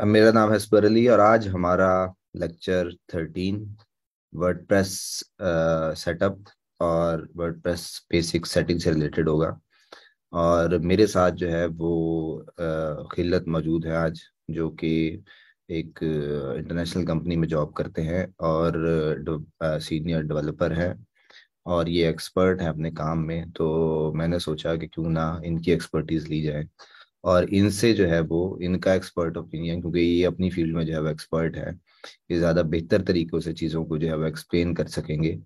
अब मेरा नाम है स्परली और आज हमारा lecture thirteen WordPress setup और वर्ड प्रेस बेसिक सेटिंग से रिलेटेड होगा और मेरे साथ जो है वो खिलत मौजूद है आज जो कि एक इंटरनेशनल कंपनी में जॉब करते हैं और सीनियर डेवलपर हैं और ये एक्सपर्ट हैं अपने काम में तो मैंने सोचा कि क्यों ना इनकी एक्सपर्टीज़ ली जाए और इनसे जो है वो इनका एक्सपर्ट ओपिनियन क्योंकि ये अपनी फील्ड में जो है वो एक्सपर्ट है ये ज़्यादा बेहतर तरीक़ों से चीज़ों को जो है वो एक्सप्लेन कर सकेंगे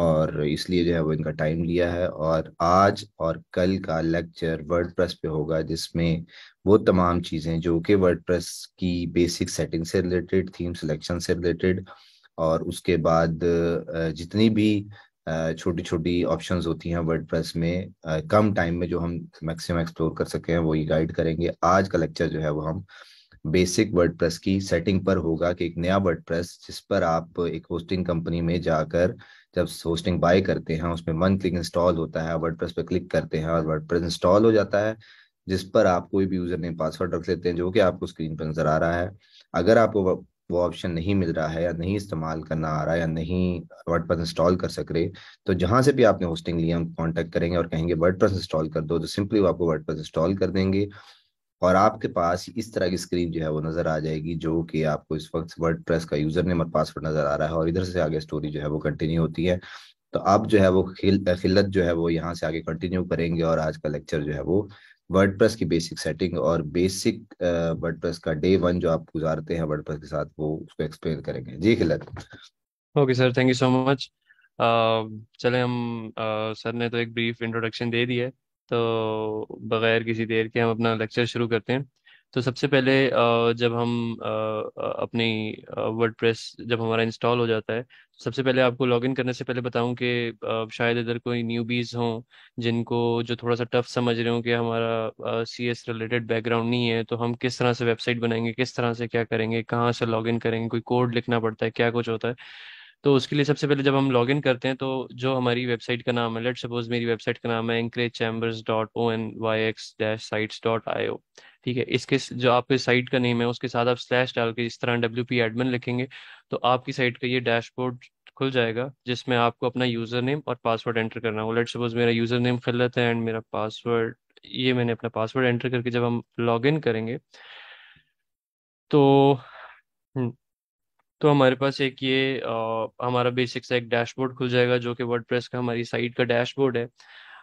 और इसलिए जो है वो इनका टाइम लिया है और आज और कल का लेक्चर प्रेस पे होगा जिसमें वो तमाम चीज़ें जो कि प्रेस की बेसिक सेटिंग से रिलेटेड थीम सिलेक्शन से रिलेटेड और उसके बाद जितनी भी छोटी छोटी ऑप्शंस होती हैं वर्डप्रेस में कम टाइम में जो हम मैक्सिमम एक्सप्लोर कर सके हैं वो ये गाइड करेंगे आज का लेक्चर जो है वो हम बेसिक प्रेस की सेटिंग पर होगा कि एक नया प्रेस जिस पर आप एक होस्टिंग कंपनी में जाकर जब होस्टिंग बाय करते हैं उसमें वन क्लिक इंस्टॉल होता है वर्ड पे क्लिक करते हैं और वर्ड इंस्टॉल हो जाता है जिस पर आप कोई भी यूजर नेम पासवर्ड रख लेते हैं जो कि आपको स्क्रीन पर नजर आ रहा है अगर आपको वो ऑप्शन नहीं मिल रहा है या नहीं इस्तेमाल करना आ रहा है या नहीं वर्ड इंस्टॉल कर सक रहे तो जहाँ से भी आपने होस्टिंग लिया हम कॉन्टेक्ट करेंगे और कहेंगे वर्ड इंस्टॉल कर दो तो सिंपली वो आपको वर्ड इंस्टॉल कर देंगे और आपके पास इस तरह की स्क्रीन जो है वो नज़र आ जाएगी जो कि आपको इस वक्त वर्ड प्रेस का यूज़र नेम और पासवर्ड नज़र आ रहा है और इधर से आगे स्टोरी जो है वो कंटिन्यू होती है तो आप जो है वो खिल खिलत जो है वो यहाँ से आगे कंटिन्यू करेंगे और आज का लेक्चर जो है वो वर्डप्रेस की बेसिक सेटिंग और बेसिक वर्डप्रेस uh, का डे वन जो आप गुजारते हैं वर्डप्रेस के साथ वो उसको एक्सप्लेन करेंगे जी खिलत okay sir thank you so much चले हम uh, सर ने तो एक ब्रीफ इंट्रोडक्शन दे दी है तो बगैर किसी देर के हम अपना लेक्चर शुरू करते हैं तो सबसे पहले जब हम अपनी वर्डप्रेस जब हमारा इंस्टॉल हो जाता है तो सबसे पहले आपको लॉगिन करने से पहले बताऊं कि शायद इधर कोई न्यूबीज हों जिनको जो थोड़ा सा टफ समझ रहे हो कि हमारा सी एस रिलेटेड बैकग्राउंड नहीं है तो हम किस तरह से वेबसाइट बनाएंगे किस तरह से क्या करेंगे कहाँ से लॉगिन करेंगे कोई कोड लिखना पड़ता है क्या कुछ होता है तो उसके लिए सबसे पहले जब हम इन करते हैं तो जो हमारी वेबसाइट का नाम है लेट सपोज मेरी वेबसाइट का नाम है Anchorage Chambers dot O N Y X dash sites dot I O ठीक है इसके जो आपके साइट का नेम है उसके साथ आप स्लैश डाल के इस तरह डब्ल्यू पी एडमिन लिखेंगे तो आपकी साइट का ये डैशबोर्ड खुल जाएगा जिसमें आपको अपना यूज़र नेम और पासवर्ड एंटर करना हो लेट सपोज मेरा यूज़र नेम खलत है एंड मेरा पासवर्ड ये मैंने अपना पासवर्ड एंटर करके जब हम लॉग इन करेंगे तो हम्म, तो हमारे पास एक ये आ, हमारा बेसिक सा एक डैशबोर्ड खुल जाएगा जो कि वर्डप्रेस का हमारी साइट का डैशबोर्ड है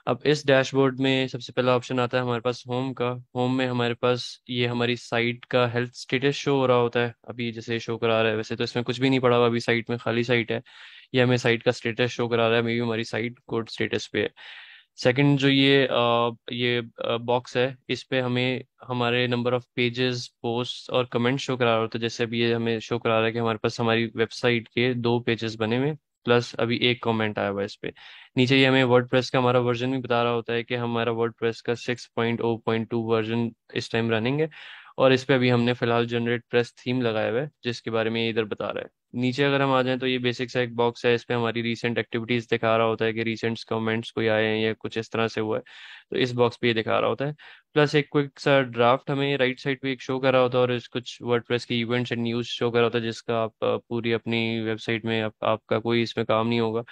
अब इस डैशबोर्ड में सबसे पहला ऑप्शन आता है हमारे पास होम का होम में हमारे पास ये हमारी साइट का हेल्थ स्टेटस शो हो रहा होता है अभी जैसे शो करा रहा है वैसे तो इसमें कुछ भी नहीं पड़ा हुआ अभी साइट में खाली साइट है ये हमें साइट का स्टेटस शो करा रहा है मे बी हमारी साइट कोड स्टेटस पे है सेकेंड जो ये आ, ये बॉक्स है इस पे हमें हमारे नंबर ऑफ पेजेस पोस्ट और कमेंट शो करा रहा होता है जैसे अभी ये हमें शो करा रहा है कि हमारे पास हमारी वेबसाइट के दो पेजेस बने हुए प्लस अभी एक कमेंट आया हुआ है इस पे नीचे ये हमें प्रेस का हमारा वर्जन भी बता रहा होता है कि हमारा प्रेस का टू वर्जन oh इस टाइम रनिंग है और इस पर अभी हमने फिलहाल जनरेट प्रेस थीम लगाया हुआ है जिसके बारे में ये इधर बता रहा है नीचे अगर हम आ जाएं तो ये बेसिक सा एक बॉक्स है इस पर हमारी रिसेंट एक्टिविटीज दिखा रहा होता है कि रिसेंट कमेंट्स कोई आए हैं या कुछ इस तरह से हुआ है तो इस बॉक्स पे ये दिखा रहा होता है प्लस एक क्विक सा ड्राफ्ट हमें राइट साइड पे एक शो कर रहा होता है और इस कुछ प्रेस की इवेंट्स एंड न्यूज़ शो कर रहा होता है जिसका आप पूरी अपनी वेबसाइट में आप, आपका कोई इसमें काम नहीं होगा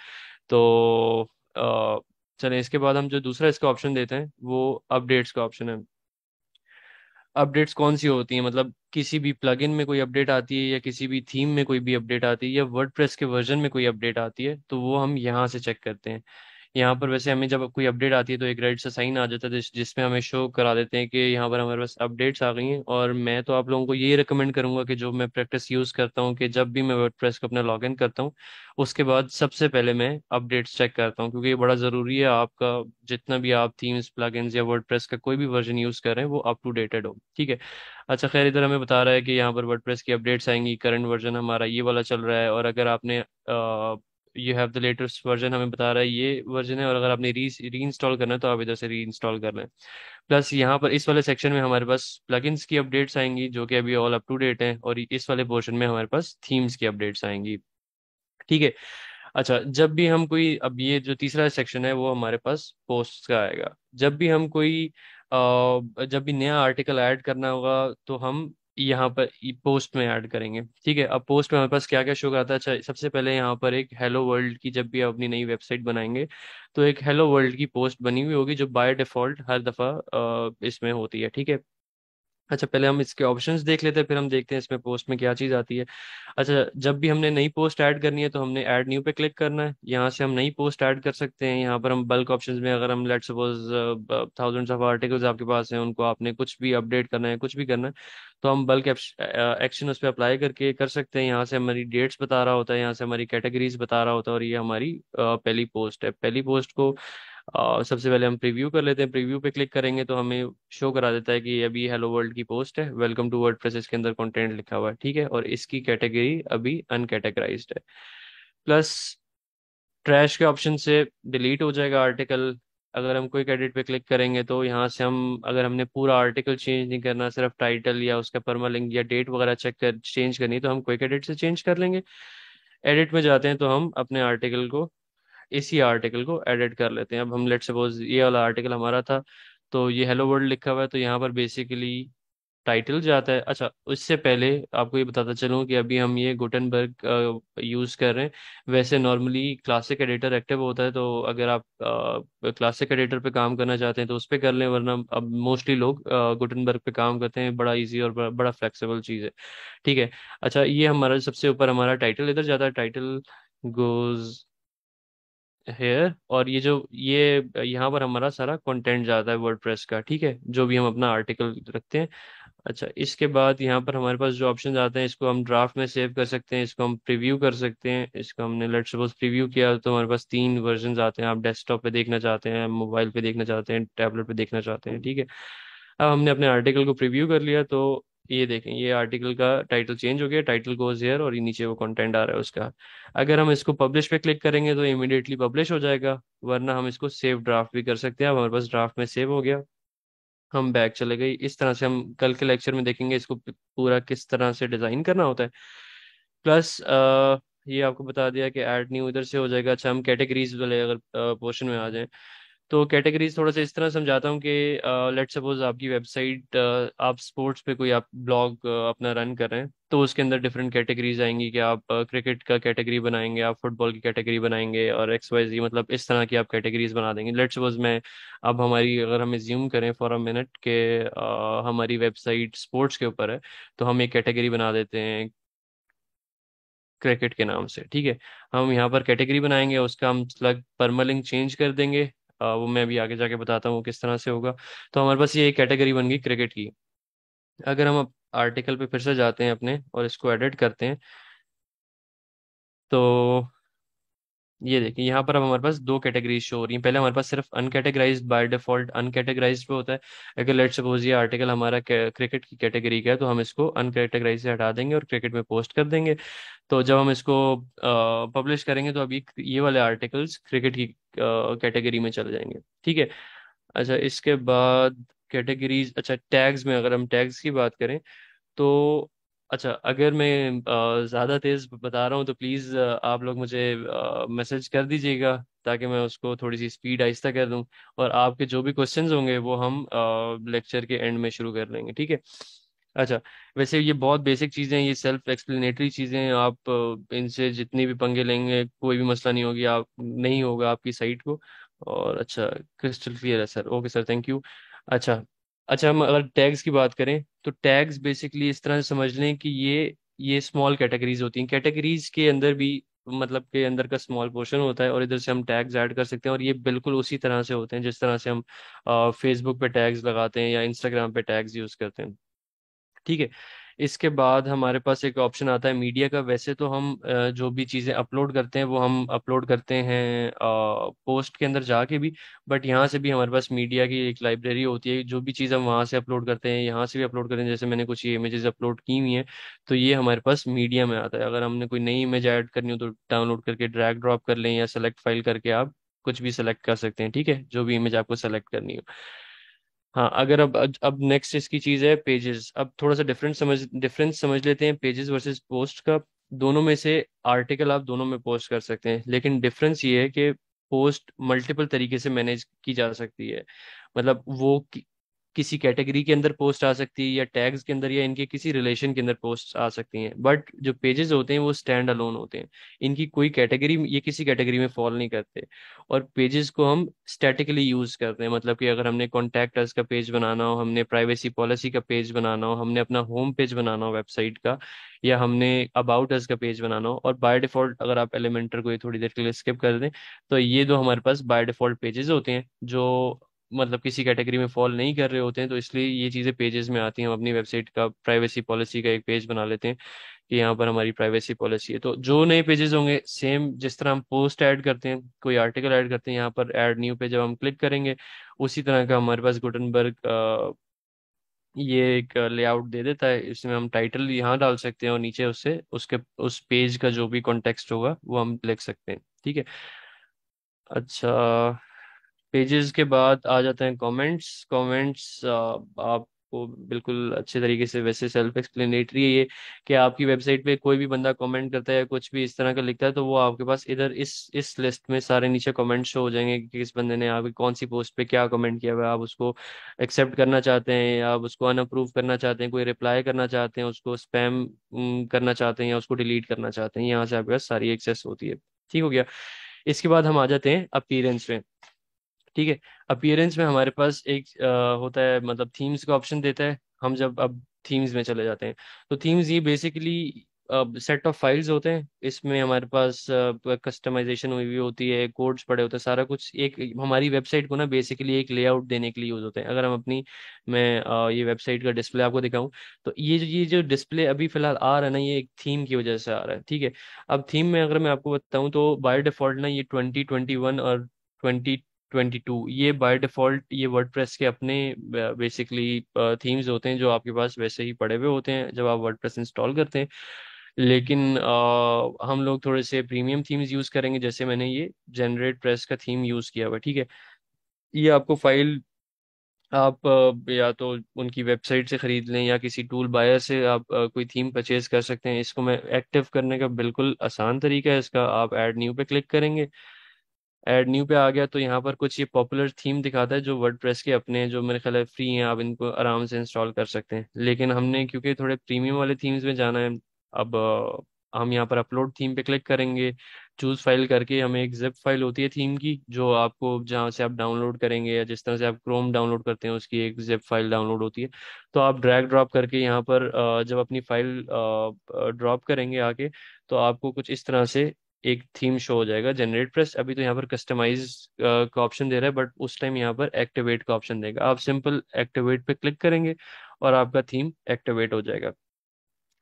तो चले इसके बाद हम जो दूसरा इसका ऑप्शन देते हैं वो अपडेट्स का ऑप्शन है अपडेट्स कौन सी होती हैं मतलब किसी भी प्लगइन में कोई अपडेट आती है या किसी भी थीम में कोई भी अपडेट आती है या वर्डप्रेस के वर्जन में कोई अपडेट आती है तो वो हम यहाँ से चेक करते हैं यहाँ पर वैसे हमें जब कोई अपडेट आती है तो एक रेड सा साइन आ जाता है जिस, जिसमें हमें शो करा देते हैं कि यहाँ पर हमारे पास अपडेट्स आ गई हैं और मैं तो आप लोगों को ये रिकमेंड करूंगा कि जो मैं प्रैक्टिस यूज़ करता हूँ कि जब भी मैं वर्डप्रेस को अपना लॉग इन करता हूँ उसके बाद सबसे पहले मैं अपडेट्स चेक करता हूँ क्योंकि ये बड़ा ज़रूरी है आपका जितना भी आप थीम्स प्लगइन्स या वर्डप्रेस का कोई भी वर्जन यूज़ कर रहे हैं वो अप टू डेटेड हो ठीक है अच्छा खैर इधर हमें बता रहा है कि यहाँ पर वर्डप्रेस की अपडेट्स आएंगी करंट वर्जन हमारा ये वाला चल रहा है और अगर आपने ah, you have the latest version हमें बता रहा है ये वर्जन है और अगर आपने री री इंस्टॉल करना है तो आप इधर से री इंस्टॉल कर लें प्लस यहाँ पर इस वाले सेक्शन में हमारे पास प्लगइन्स की अपडेट्स आएंगी जो कि अभी ऑल अप टू डेट हैं और इस वाले पोर्शन में हमारे पास थीम्स की अपडेट्स आएंगी ठीक है अच्छा जब भी हम कोई अब ये जो तीसरा सेक्शन है वो हमारे पास पोस्ट का आएगा जब भी हम कोई जब भी नया आर्टिकल ऐड करना होगा तो हम यहाँ पर पोस्ट में ऐड करेंगे ठीक है अब पोस्ट में हमारे पास क्या क्या शो कराता है अच्छा सबसे पहले यहाँ पर एक हेलो वर्ल्ड की जब भी आप अपनी नई वेबसाइट बनाएंगे तो एक हेलो वर्ल्ड की पोस्ट बनी हुई होगी जो बाय डिफॉल्ट हर दफ़ा इसमें होती है ठीक है अच्छा पहले हम इसके ऑप्शंस देख लेते हैं फिर हम देखते हैं इसमें पोस्ट में क्या चीज़ आती है अच्छा जब भी हमने नई पोस्ट ऐड करनी है तो हमने ऐड न्यू पे क्लिक करना है यहाँ से हम नई पोस्ट ऐड कर सकते हैं यहाँ पर हम बल्क ऑप्शंस में अगर हम let suppose thousands of articles आपके पास हैं उनको आपने कुछ भी अपडेट करना है कुछ भी करना है तो हम बल्क एक्शन उस पर अप्लाई करके कर सकते हैं यहाँ से हमारी डेट्स बता रहा होता है यहाँ से हमारी कैटेगरीज बता रहा होता है और ये हमारी पहली पोस्ट है पहली पोस्ट को आ, सबसे पहले हम प्रीव्यू कर लेते हैं प्रीव्यू पे क्लिक करेंगे तो हमें शो करा देता है कि अभी हेलो वर्ल्ड की पोस्ट है वेलकम टू वर्ड के अंदर कंटेंट लिखा हुआ है ठीक है और इसकी कैटेगरी अभी अनकेटेगराइज है प्लस ट्रैश के ऑप्शन से डिलीट हो जाएगा आर्टिकल अगर हम कोई एडिट पे क्लिक करेंगे तो यहाँ से हम अगर हमने पूरा आर्टिकल चेंज नहीं करना सिर्फ टाइटल या उसका परमा लिंक या डेट वगैरह चेक कर चेंज करनी तो हम क्विक एडिट से चेंज कर लेंगे एडिट में जाते हैं तो हम अपने आर्टिकल को इसी आर्टिकल को एडिट कर लेते हैं अब हम लेट सपोज ये वाला आर्टिकल हमारा था तो ये हेलो वर्ल्ड लिखा हुआ है तो यहाँ पर बेसिकली टाइटल जाता है अच्छा उससे पहले आपको ये बताता चलूँ कि अभी हम ये गुटनबर्ग यूज़ कर रहे हैं वैसे नॉर्मली क्लासिक एडिटर एक्टिव होता है तो अगर आप क्लासिक एडिटर पे काम करना चाहते हैं तो उस पर कर लें वरना अब मोस्टली लोग गुटनबर्ग पे काम करते हैं बड़ा इजी और बड़ा, बड़ा फ्लेक्सिबल चीज़ है ठीक है अच्छा ये हमारा सबसे ऊपर हमारा टाइटल इधर जाता है टाइटल गोज़ हेयर और ये जो ये यहाँ पर हमारा सारा कंटेंट जाता है वर्डप्रेस का ठीक है जो भी हम अपना आर्टिकल रखते हैं अच्छा इसके बाद यहाँ पर हमारे पास जो ऑप्शन आते हैं इसको हम ड्राफ्ट में सेव कर सकते हैं इसको हम प्रीव्यू कर सकते हैं इसको हमने लेट सपोज प्रीव्यू किया तो हमारे पास तीन वर्जन आते हैं आप डेस्कटॉप पे देखना चाहते हैं मोबाइल पे देखना चाहते हैं टैबलेट पे देखना चाहते हैं हम्म। ठीक है अब हमने अपने आर्टिकल को प्रीव्यू कर लिया तो ये देखें ये आर्टिकल का टाइटल चेंज हो गया टाइटल गोज हेयर और ये नीचे वो कंटेंट आ रहा है उसका अगर हम इसको पब्लिश पे क्लिक करेंगे तो इमिडिएटली पब्लिश हो जाएगा वरना हम इसको सेव ड्राफ्ट भी कर सकते हैं हमारे पास ड्राफ्ट में सेव हो गया हम बैक चले गए इस तरह से हम कल के लेक्चर में देखेंगे इसको पूरा किस तरह से डिज़ाइन करना होता है प्लस ये आपको बता दिया कि ऐड न्यू इधर से हो जाएगा अच्छा हम कैटेगरीज वाले अगर पोर्शन में आ जाए तो कैटेगरीज थोड़ा सा इस तरह समझाता हूँ कि लेट सपोज आपकी वेबसाइट आप स्पोर्ट्स पे कोई आप ब्लॉग अपना रन कर रहे हैं तो उसके अंदर डिफरेंट कैटेगरीज आएंगी कि आप क्रिकेट का कैटेगरी बनाएंगे आप फुटबॉल की कैटेगरी बनाएंगे और एक्स वाई जी मतलब इस तरह की आप कैटेगरीज बना देंगे लेट सपोज मैं अब हमारी अगर हम ज्यूम करें फॉर अ मिनट के हमारी वेबसाइट स्पोर्ट्स के ऊपर है तो हम एक कैटेगरी बना देते हैं क्रिकेट के नाम से ठीक है हम यहाँ पर कैटेगरी बनाएंगे उसका हम स्लग परमालिंग चेंज कर देंगे वो मैं अभी आगे जाके बताता हूँ किस तरह से होगा तो हमारे पास ये एक कैटेगरी बन गई क्रिकेट की अगर हम आर्टिकल पे फिर से जाते हैं अपने और इसको एडिट करते हैं तो ये देखिए यहाँ पर अब हमारे पास दो कैटेगरीज शो हो रही है पहले हमारे पास सिर्फ अनकैटेगराइज बाय डिफॉल्ट अनकैटेगराइज पे होता है अगर लेट सपोज ये आर्टिकल हमारा क्रिकेट की कैटेगरी का है तो हम इसको अनकैटेगराइज से हटा देंगे और क्रिकेट में पोस्ट कर देंगे तो जब हम इसको पब्लिश करेंगे तो अब ये ये वाले आर्टिकल्स क्रिकेट की कैटेगरी में चले जाएंगे ठीक है अच्छा इसके बाद कैटेगरीज अच्छा टैग्स में अगर हम टैग्स की बात करें तो अच्छा अगर मैं ज़्यादा तेज़ बता रहा हूँ तो प्लीज़ आप लोग मुझे मैसेज कर दीजिएगा ताकि मैं उसको थोड़ी-सी स्पीड आहिस्ता कर दूँ और आपके जो भी क्वेश्चंस होंगे वो हम लेक्चर के एंड में शुरू कर लेंगे, ठीक है? अच्छा, वैसे ये बहुत बेसिक चीज़ें हैं, ये सेल्फ एक्सप्लेनेटरी चीज़ें हैं, आप इनसे जितनी भी पंगे लेंगे कोई भी मसला नहीं होगी आप नहीं होगा आपकी साइट को और अच्छा क्रिस्टल क्लियर है sir, okay sir thank you. अच्छा अच्छा हम अगर टैग्स की बात करें तो टैग्स बेसिकली इस तरह से समझ लें कि ये ये स्मॉल कैटेगरीज होती हैं कैटेगरीज के अंदर भी मतलब के अंदर का स्मॉल पोर्शन होता है और इधर से हम टैग्स ऐड कर सकते हैं और ये बिल्कुल उसी तरह से होते हैं जिस तरह से हम फेसबुक पे टैग्स लगाते हैं या इंस्टाग्राम पे टैग्स यूज करते हैं ठीक है इसके बाद हमारे पास एक ऑप्शन आता है मीडिया का वैसे तो हम जो भी चीज़ें अपलोड करते हैं वो हम अपलोड करते हैं पोस्ट के अंदर जाके भी बट यहाँ से भी हमारे पास मीडिया की एक लाइब्रेरी होती है जो भी चीज़ हम वहाँ से अपलोड करते हैं यहाँ से भी अपलोड करते हैं जैसे मैंने कुछ ये इमेजेस अपलोड की हुई हैं तो ये हमारे पास मीडिया में आता है अगर हमने कोई नई इमेज ऐड करनी हो तो डाउनलोड करके ड्रैग ड्रॉप कर लें या सेलेक्ट फाइल करके आप कुछ भी सेलेक्ट कर सकते हैं ठीक है जो भी इमेज आपको सेलेक्ट करनी हो हाँ अगर अब अब नेक्स्ट इसकी चीज है पेजेस अब थोड़ा सा डिफरेंस समझ डिफरेंस समझ लेते हैं पेजेस वर्सेस पोस्ट का दोनों में से आर्टिकल आप दोनों में पोस्ट कर सकते हैं लेकिन डिफरेंस ये है कि पोस्ट मल्टीपल तरीके से मैनेज की जा सकती है मतलब वो किसी कैटेगरी के अंदर पोस्ट आ सकती है या टैग्स के अंदर या इनके किसी रिलेशन के अंदर पोस्ट आ सकती हैं बट जो पेजेस होते हैं वो स्टैंड अलोन होते हैं इनकी कोई कैटेगरी ये किसी कैटेगरी में फॉल नहीं करते और पेजेस को हम स्टैटिकली यूज करते हैं मतलब कि अगर हमने कॉन्टैक्ट अस का पेज बनाना हो हमने प्राइवेसी पॉलिसी का पेज बनाना हो हमने अपना होम पेज बनाना हो वेबसाइट का या हमने अबाउट अस का पेज बनाना हो और बाय डिफॉल्ट अगर आप एलिमेंटर को ये थोड़ी देर के लिए स्किप कर दें तो ये दो हमारे पास बाय डिफॉल्ट पेजेस होते हैं जो मतलब किसी कैटेगरी में फॉल नहीं कर रहे होते हैं तो इसलिए ये चीज़ें पेजेस में आती हैं हम अपनी वेबसाइट का प्राइवेसी पॉलिसी का एक पेज बना लेते हैं कि यहाँ पर हमारी प्राइवेसी पॉलिसी है तो जो नए पेजेस होंगे सेम जिस तरह हम पोस्ट ऐड करते हैं कोई आर्टिकल ऐड करते हैं यहाँ पर ऐड न्यू पे जब हम क्लिक करेंगे उसी तरह का हमारे पास गुटनबर्ग ये एक लेआउट दे देता है इसमें हम टाइटल यहाँ डाल सकते हैं और नीचे उससे उसके उस पेज का जो भी कॉन्टेक्स्ट होगा वो हम लिख सकते हैं ठीक है अच्छा पेजेस के बाद आ जाते हैं कमेंट्स कमेंट्स आपको बिल्कुल अच्छे तरीके से वैसे सेल्फ एक्सप्लेनेटरी है ये कि आपकी वेबसाइट पे कोई भी बंदा कमेंट करता है या कुछ भी इस तरह का लिखता है तो वो आपके पास इधर इस इस लिस्ट में सारे नीचे कमेंट्स शो हो जाएंगे कि किस बंदे ने आपकी कौन सी पोस्ट पे क्या कमेंट किया हुआ आप उसको एक्सेप्ट करना चाहते हैं या आप उसको अनअप्रूव करना चाहते हैं कोई रिप्लाई करना चाहते हैं उसको स्पैम करना चाहते हैं या उसको डिलीट करना चाहते हैं यहाँ से आपके पास सारी एक्सेस होती है ठीक हो गया इसके बाद हम आ जाते हैं अपीरेंस में ठीक है अपियरेंस में हमारे पास एक आ, होता है मतलब थीम्स का ऑप्शन देता है हम जब अब थीम्स में चले जाते हैं तो थीम्स ये बेसिकली सेट ऑफ फाइल्स होते हैं इसमें हमारे पास कस्टमाइजेशन हुई हुई होती है कोड्स पड़े होते हैं सारा कुछ एक हमारी वेबसाइट को ना बेसिकली एक लेआउट देने के लिए यूज़ होते हैं अगर हम अपनी मैं आ, ये वेबसाइट का डिस्प्ले आपको दिखाऊं तो ये जो ये जो डिस्प्ले अभी फिलहाल आ रहा है ना ये एक थीम की वजह से आ रहा है ठीक है अब थीम में अगर मैं आपको बताऊँ तो बाय डिफॉल्ट ना ये ट्वेंटी ट्वेंटी वन और ट्वेंटी ट्वेंटी टू ये बाय डिफॉल्ट ये प्रेस के अपने बेसिकली थीम्स होते हैं जो आपके पास वैसे ही पड़े हुए होते हैं जब आप वर्ड प्रेस इंस्टॉल करते हैं लेकिन आ, हम लोग थोड़े से प्रीमियम थीम्स यूज़ करेंगे जैसे मैंने ये जनरेट प्रेस का थीम यूज़ किया हुआ ठीक है ये आपको फाइल आप या तो उनकी वेबसाइट से ख़रीद लें या किसी टूल बायर से आप कोई थीम परचेज कर सकते हैं इसको मैं एक्टिव करने का बिल्कुल आसान तरीका है इसका आप एड न्यू पे क्लिक करेंगे एड न्यू पे आ गया तो यहाँ पर कुछ ये पॉपुलर थीम दिखाता है जो वर्डप्रेस के अपने जो मेरे ख्याल है फ्री हैं आप इनको आराम से इंस्टॉल कर सकते हैं लेकिन हमने क्योंकि थोड़े प्रीमियम वाले थीम्स में जाना है अब हम यहाँ पर अपलोड थीम पे क्लिक करेंगे चूज फाइल करके हमें एक जिप फाइल होती है थीम की जो आपको जहाँ से आप डाउनलोड करेंगे या जिस तरह से आप क्रोम डाउनलोड करते हैं उसकी एक जिप फाइल डाउनलोड होती है तो आप ड्रैग ड्रॉप करके यहाँ पर जब अपनी फाइल ड्रॉप करेंगे आके तो आपको कुछ इस तरह से एक थीम शो हो जाएगा जनरेट प्रेस अभी तो यहाँ पर कस्टमाइज का ऑप्शन दे रहा है बट उस टाइम यहाँ पर एक्टिवेट का ऑप्शन देगा आप सिंपल एक्टिवेट पे क्लिक करेंगे और आपका थीम एक्टिवेट हो जाएगा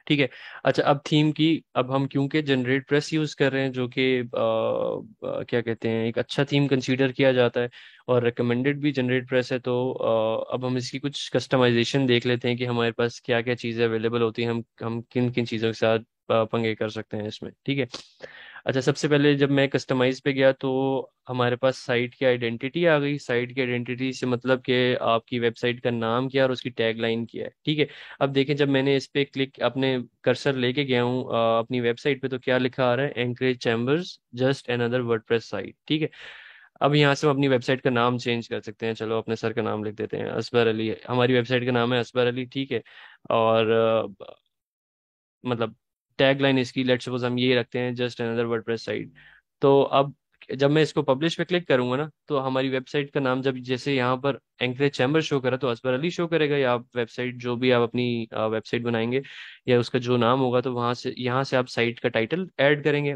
ठीक है अच्छा अब थीम की अब हम क्योंकि जनरेट प्रेस यूज़ कर रहे हैं जो कि क्या कहते हैं एक अच्छा थीम कंसीडर किया जाता है और रिकमेंडेड भी जनरेट प्रेस है तो आ, अब हम इसकी कुछ कस्टमाइजेशन देख लेते हैं कि हमारे पास क्या क्या चीज़ें अवेलेबल होती हैं हम हम किन किन चीज़ों के साथ पंगे कर सकते हैं इसमें ठीक है अच्छा सबसे पहले जब मैं कस्टमाइज पे गया तो हमारे पास साइट की आइडेंटिटी आ गई साइट की आइडेंटिटी से मतलब कि आपकी वेबसाइट का नाम क्या है और उसकी टैग लाइन क्या है ठीक है अब देखें जब मैंने इस पे क्लिक अपने कर्सर लेके गया हूँ अपनी वेबसाइट पे तो क्या लिखा आ रहा है Anchorage Chambers just another word site ठीक है अब यहाँ से हम अपनी वेबसाइट का नाम चेंज कर सकते हैं चलो अपने सर का नाम लिख देते हैं असबर अली हमारी वेबसाइट का नाम है असबर अली ठीक है और मतलब टैग लाइन इसकी लेट सपोज हम ये रखते हैं जस्ट अनदर वर्ड साइट तो अब जब मैं इसको पब्लिश पे क्लिक करूंगा ना तो हमारी वेबसाइट का नाम जब जैसे यहाँ पर एंकरेज चैम्बर शो करा तो असबर अली शो करेगा या आप वेबसाइट जो भी आप अपनी वेबसाइट uh, बनाएंगे या उसका जो नाम होगा तो वहां से यहाँ से आप साइट का टाइटल ऐड करेंगे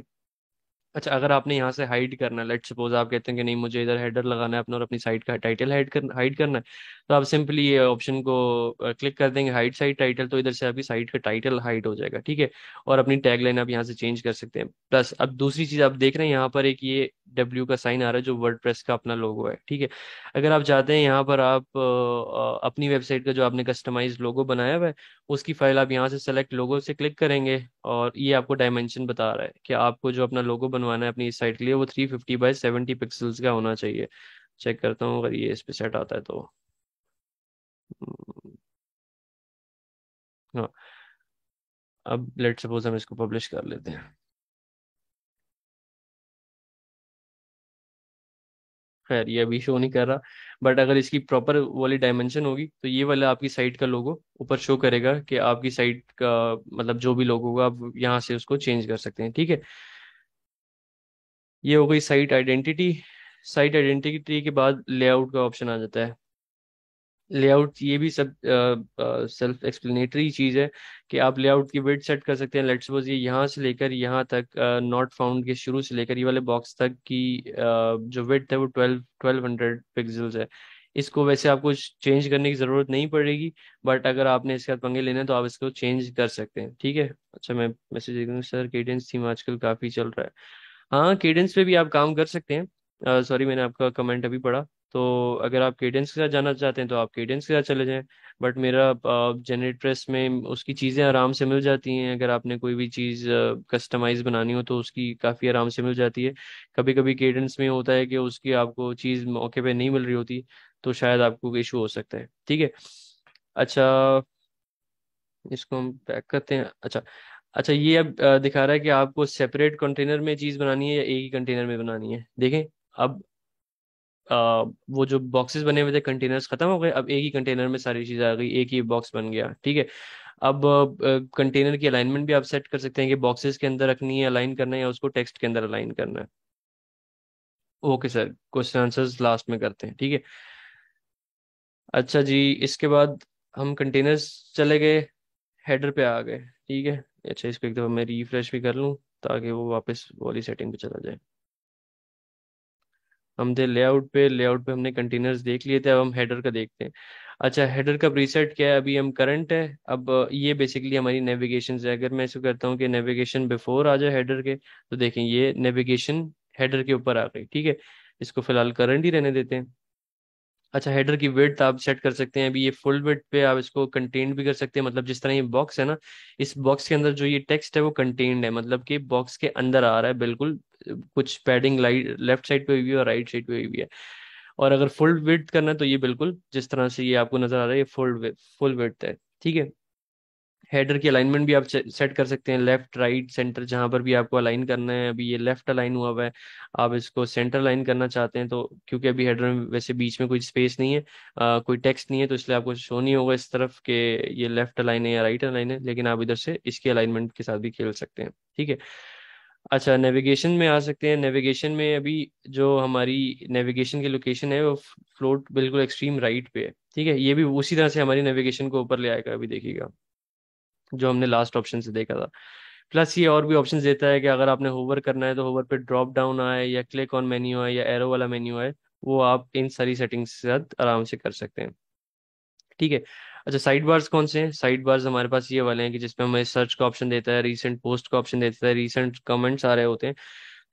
अच्छा अगर आपने यहाँ से हाइड करना है लेट सपोज आप कहते हैं कि नहीं मुझे इधर हेडर लगाना है अपना और अपनी साइट का टाइटल हाइड कर हाइड करना है तो आप सिंपली ये ऑप्शन को क्लिक कर देंगे हाइड साइट टाइटल तो इधर से आपकी साइट का टाइटल हाइड हो जाएगा ठीक है और अपनी टैग लाइन आप यहाँ से चेंज कर सकते हैं प्लस अब दूसरी चीज़ आप देख रहे हैं यहाँ पर एक ये डब्ल्यू का साइन आ रहा है जो वर्ड का अपना लोगो है ठीक है अगर आप चाहते हैं यहाँ पर आप अपनी वेबसाइट का जो आपने कस्टमाइज लोगो बनाया हुआ है उसकी फाइल आप यहाँ से सेलेक्ट लोगो से क्लिक करेंगे और ये आपको डायमेंशन बता रहा है कि आपको जो अपना लोगो बनवा बनवाना है अपनी इस साइट के लिए वो three fifty by seventy pixels का होना चाहिए चेक करता हूँ अगर ये इस पर सेट आता है तो हम्म। हाँ अब लेट सपोज हम इसको पब्लिश कर लेते हैं खैर ये अभी शो नहीं कर रहा बट अगर इसकी प्रॉपर वाली डायमेंशन होगी तो ये वाला आपकी साइट का लोगो ऊपर शो करेगा कि आपकी साइट का मतलब जो भी लोगो होगा आप यहाँ से उसको चेंज कर सकते हैं ठीक है ये हो गई साइट आइडेंटिटी साइट आइडेंटिटी के बाद लेआउट का ऑप्शन आ जाता है लेआउट ये भी सब सेल्फ एक्सप्लेनेटरी चीज़ है कि आप लेआउट की वेट सेट कर सकते हैं लेट सपोज ये यहाँ से लेकर यहाँ तक नॉट uh, फाउंड के शुरू से लेकर ये वाले बॉक्स तक की uh, जो वेट है वो ट्वेल्व ट्वेल्व हंड्रेड पिक्सल्स है इसको वैसे आपको चेंज करने की ज़रूरत नहीं पड़ेगी बट अगर आपने इसके साथ पंगे लेने तो आप इसको चेंज कर सकते हैं ठीक है अच्छा मैं मैसेज देख हूँ सर केडेंस थीम आजकल काफ़ी चल रहा है हाँ केडेंस पे भी आप काम कर सकते हैं सॉरी मैंने आपका कमेंट अभी पढ़ा तो अगर आप केडेंस के साथ जाना चाहते हैं तो आप केडेंस के साथ चले जाएं बट मेरा जेनरेट प्रेस में उसकी चीज़ें आराम से मिल जाती हैं अगर आपने कोई भी चीज़ कस्टमाइज बनानी हो तो उसकी काफ़ी आराम से मिल जाती है कभी कभी केडेंस में होता है कि उसकी आपको चीज़ मौके पे नहीं मिल रही होती तो शायद आपको इशू हो सकता है ठीक है अच्छा इसको हम पैक करते हैं अच्छा अच्छा ये अब दिखा रहा है कि आपको सेपरेट कंटेनर में चीज़ बनानी है या एक ही कंटेनर में बनानी है देखें अब आ, वो जो बॉक्सेस बने हुए थे कंटेनर्स ख़त्म हो गए अब एक ही कंटेनर में सारी चीज़ आ गई एक ही बॉक्स बन गया ठीक है अब कंटेनर की अलाइनमेंट भी आप सेट कर सकते हैं कि बॉक्सेस के अंदर रखनी है अलाइन करना है या उसको टेक्स्ट के अंदर अलाइन करना है okay sir question answers last में करते हैं ठीक है अच्छा जी इसके बाद हम कंटेनर्स चले गए हेडर पे आ गए ठीक है अच्छा इसको एक दफ़ा मैं रिफ्रेश भी कर लूँ ताकि वो वापस वाली सेटिंग पे चला जाए हम थे लेआउट पे लेआउट पे हमने कंटेनर्स देख लिए थे अब हम हेडर का देखते हैं अच्छा हेडर का प्रीसेट क्या है अभी हम करंट है अब ये बेसिकली हमारी नेविगेशन है अगर मैं इसको करता हूँ कि नेविगेशन बिफोर आ जाए हेडर के तो देखें ये नेविगेशन हेडर के ऊपर आ गई ठीक है इसको फिलहाल करंट ही रहने देते हैं अच्छा हेडर की वेट आप सेट कर सकते हैं अभी ये फुल वेट पे आप इसको कंटेंट भी कर सकते हैं मतलब जिस तरह ये बॉक्स है ना इस बॉक्स के अंदर जो ये टेक्स्ट है वो कंटेन्ड है मतलब कि बॉक्स के अंदर आ रहा है बिल्कुल कुछ पैडिंग लाइट लेफ्ट साइड पे भी है और राइट साइड पे भी है और अगर फुल वेट करना है तो ये बिल्कुल जिस तरह से ये आपको नजर आ रहा है ये फुल फुल वेट है ठीक है हेडर की अलाइनमेंट भी आप सेट कर सकते हैं लेफ्ट राइट सेंटर जहां पर भी आपको अलाइन करना है अभी ये लेफ्ट अलाइन हुआ हुआ है आप इसको सेंटर अलाइन करना चाहते हैं तो क्योंकि अभी हेडर में वैसे बीच में कोई स्पेस नहीं है आ, कोई टेक्स्ट नहीं है तो इसलिए आपको शो नहीं होगा इस तरफ के ये लेफ्ट अलाइन है या राइट अलाइन है लेकिन आप इधर से इसके अलाइनमेंट के साथ भी खेल सकते हैं ठीक है अच्छा नेविगेशन में आ सकते हैं नेविगेशन में अभी जो हमारी नेविगेशन की लोकेशन है वो फ्लोट बिल्कुल एक्सट्रीम राइट पे है ठीक है ये भी उसी तरह से हमारी नेविगेशन को ऊपर ले आएगा अभी देखिएगा जो हमने लास्ट ऑप्शन से देखा था प्लस ये और भी ऑप्शन देता है कि अगर आपने होवर करना है तो होवर पे ड्रॉप डाउन आए या क्लिक ऑन मेन्यू आए या एरो वाला मेन्यू है वो आप इन सारी सेटिंग्स के साथ आराम से कर सकते हैं ठीक है अच्छा साइड बार्स कौन से हैं साइड बार्स हमारे पास ये वाले हैं कि जिसमें हमें सर्च का ऑप्शन देता है रीसेंट पोस्ट का ऑप्शन देता है रीसेंट कमेंट्स आ रहे होते हैं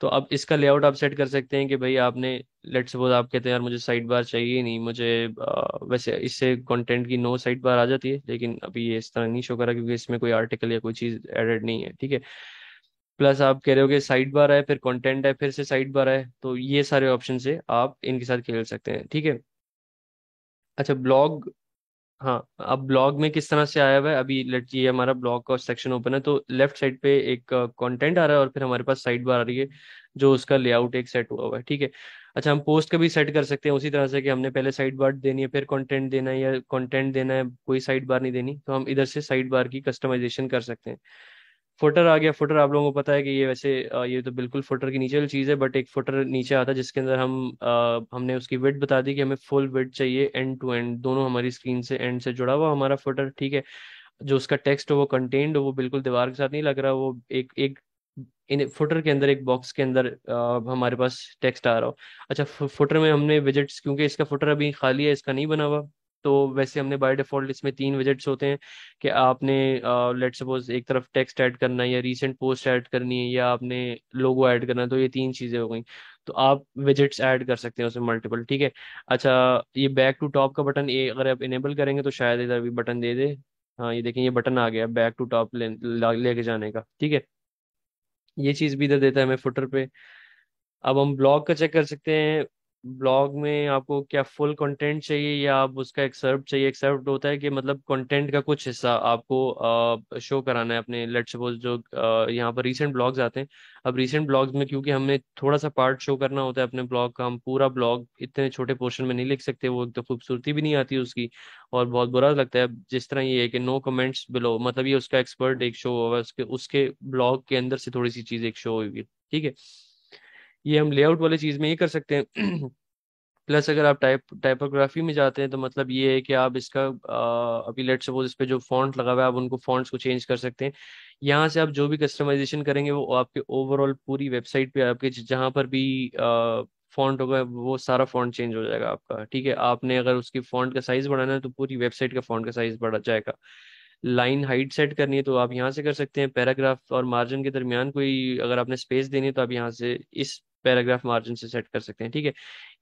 तो अब इसका लेआउट आप सेट कर सकते हैं कि भाई आपने लेट सपोज आप कहते हैं यार मुझे साइड बार चाहिए नहीं मुझे आ, वैसे इससे कंटेंट की नो साइड बार आ जाती है लेकिन अभी ये इस तरह नहीं शो कर रहा क्योंकि इसमें कोई आर्टिकल या कोई चीज़ एडेड नहीं है ठीक है प्लस आप कह रहे हो कि साइड बार है फिर कंटेंट है फिर से साइड बार है तो ये सारे ऑप्शन से आप इनके साथ खेल सकते हैं ठीक है अच्छा ब्लॉग हाँ अब ब्लॉग में किस तरह से आया हुआ है अभी लेट ये हमारा ब्लॉग का सेक्शन ओपन है तो लेफ्ट साइड पे एक कंटेंट आ रहा है और फिर हमारे पास साइड बार आ रही है जो उसका लेआउट एक सेट हुआ हुआ है ठीक है अच्छा हम पोस्ट का भी सेट कर सकते हैं उसी तरह से कि हमने पहले साइड बार देनी है फिर कंटेंट देना है या कंटेंट देना है कोई साइड बार नहीं देनी तो हम इधर से साइड बार की कस्टमाइजेशन कर सकते हैं फुटर आ गया फुटर आप लोगों को पता है कि ये वैसे ये तो बिल्कुल फुटर के नीचे वाली चीज़ है बट एक फुटर नीचे आता है जिसके अंदर हम आ, हमने उसकी विड बता दी कि हमें फुल विड चाहिए एंड टू एंड दोनों हमारी स्क्रीन से एंड से जुड़ा हुआ हमारा फुटर ठीक है जो उसका टेक्स्ट हो वो कंटेंट हो वो बिल्कुल दीवार के साथ नहीं लग रहा वो एक एक इन फुटर के अंदर एक बॉक्स के अंदर आ, हमारे पास टेक्स्ट आ रहा हो अच्छा फुटर में हमने विजिट्स क्योंकि इसका फुटर अभी खाली है इसका नहीं बना हुआ तो वैसे हमने बाय डिफॉल्ट इसमें तीन विजिट्स होते हैं कि आपने लेट सपोज एक तरफ टेक्स्ट ऐड करना है या रीसेंट पोस्ट ऐड करनी है या आपने लोगो ऐड करना है तो ये तीन चीज़ें हो गई तो आप विजिट्स ऐड कर सकते हैं उसमें मल्टीपल ठीक है अच्छा ये बैक टू टॉप का बटन ये अगर आप इनेबल करेंगे तो शायद इधर भी बटन दे दे हाँ ये देखें ये बटन आ गया बैक टू टॉप ले लेके जाने का ठीक है ये चीज़ भी इधर देता है हमें फुटर पे अब हम ब्लॉग का चेक कर सकते हैं ब्लॉग में आपको क्या फुल कंटेंट चाहिए या आप उसका एक्सर्प्ट चाहिए एक्सर्प्ट होता है कि मतलब कंटेंट का कुछ हिस्सा आपको शो कराना है अपने लेट सपोज जो यहाँ पर रीसेंट ब्लॉग्स आते हैं अब रीसेंट ब्लॉग्स में क्योंकि हमें थोड़ा सा पार्ट शो करना होता है अपने ब्लॉग का हम पूरा ब्लॉग इतने छोटे पोर्शन में नहीं लिख सकते वो एक तो खूबसूरती भी नहीं आती उसकी और बहुत बुरा लगता है जिस तरह ये है कि नो कमेंट्स बिलो मतलब ये उसका एक्सपर्ट एक शो होगा उसके उसके ब्लॉग के अंदर से थोड़ी सी चीज़ एक शो होगी ठीक है ये हम लेआउट वाले चीज़ में ये कर सकते हैं प्लस अगर आप टाइप टाइपोग्राफी में जाते हैं तो मतलब ये है कि आप इसका आ, अभी लेट सपोज इस पर जो फॉन्ट लगा हुआ है आप उनको फॉन्ट्स को चेंज कर सकते हैं यहाँ से आप जो भी कस्टमाइजेशन करेंगे वो आपके ओवरऑल पूरी वेबसाइट पे आपके जहाँ पर भी फॉन्ट होगा वो सारा फॉन्ट चेंज हो जाएगा आपका ठीक है आपने अगर उसकी फॉन्ट का साइज़ बढ़ाना है तो पूरी वेबसाइट का फॉन्ट का साइज़ बढ़ा जाएगा लाइन हाइट सेट करनी है तो आप यहाँ से कर सकते हैं पैराग्राफ और मार्जिन के दरमियान कोई अगर आपने स्पेस देनी है तो आप यहाँ से इस पैराग्राफ मार्जिन से सेट कर सकते हैं ठीक है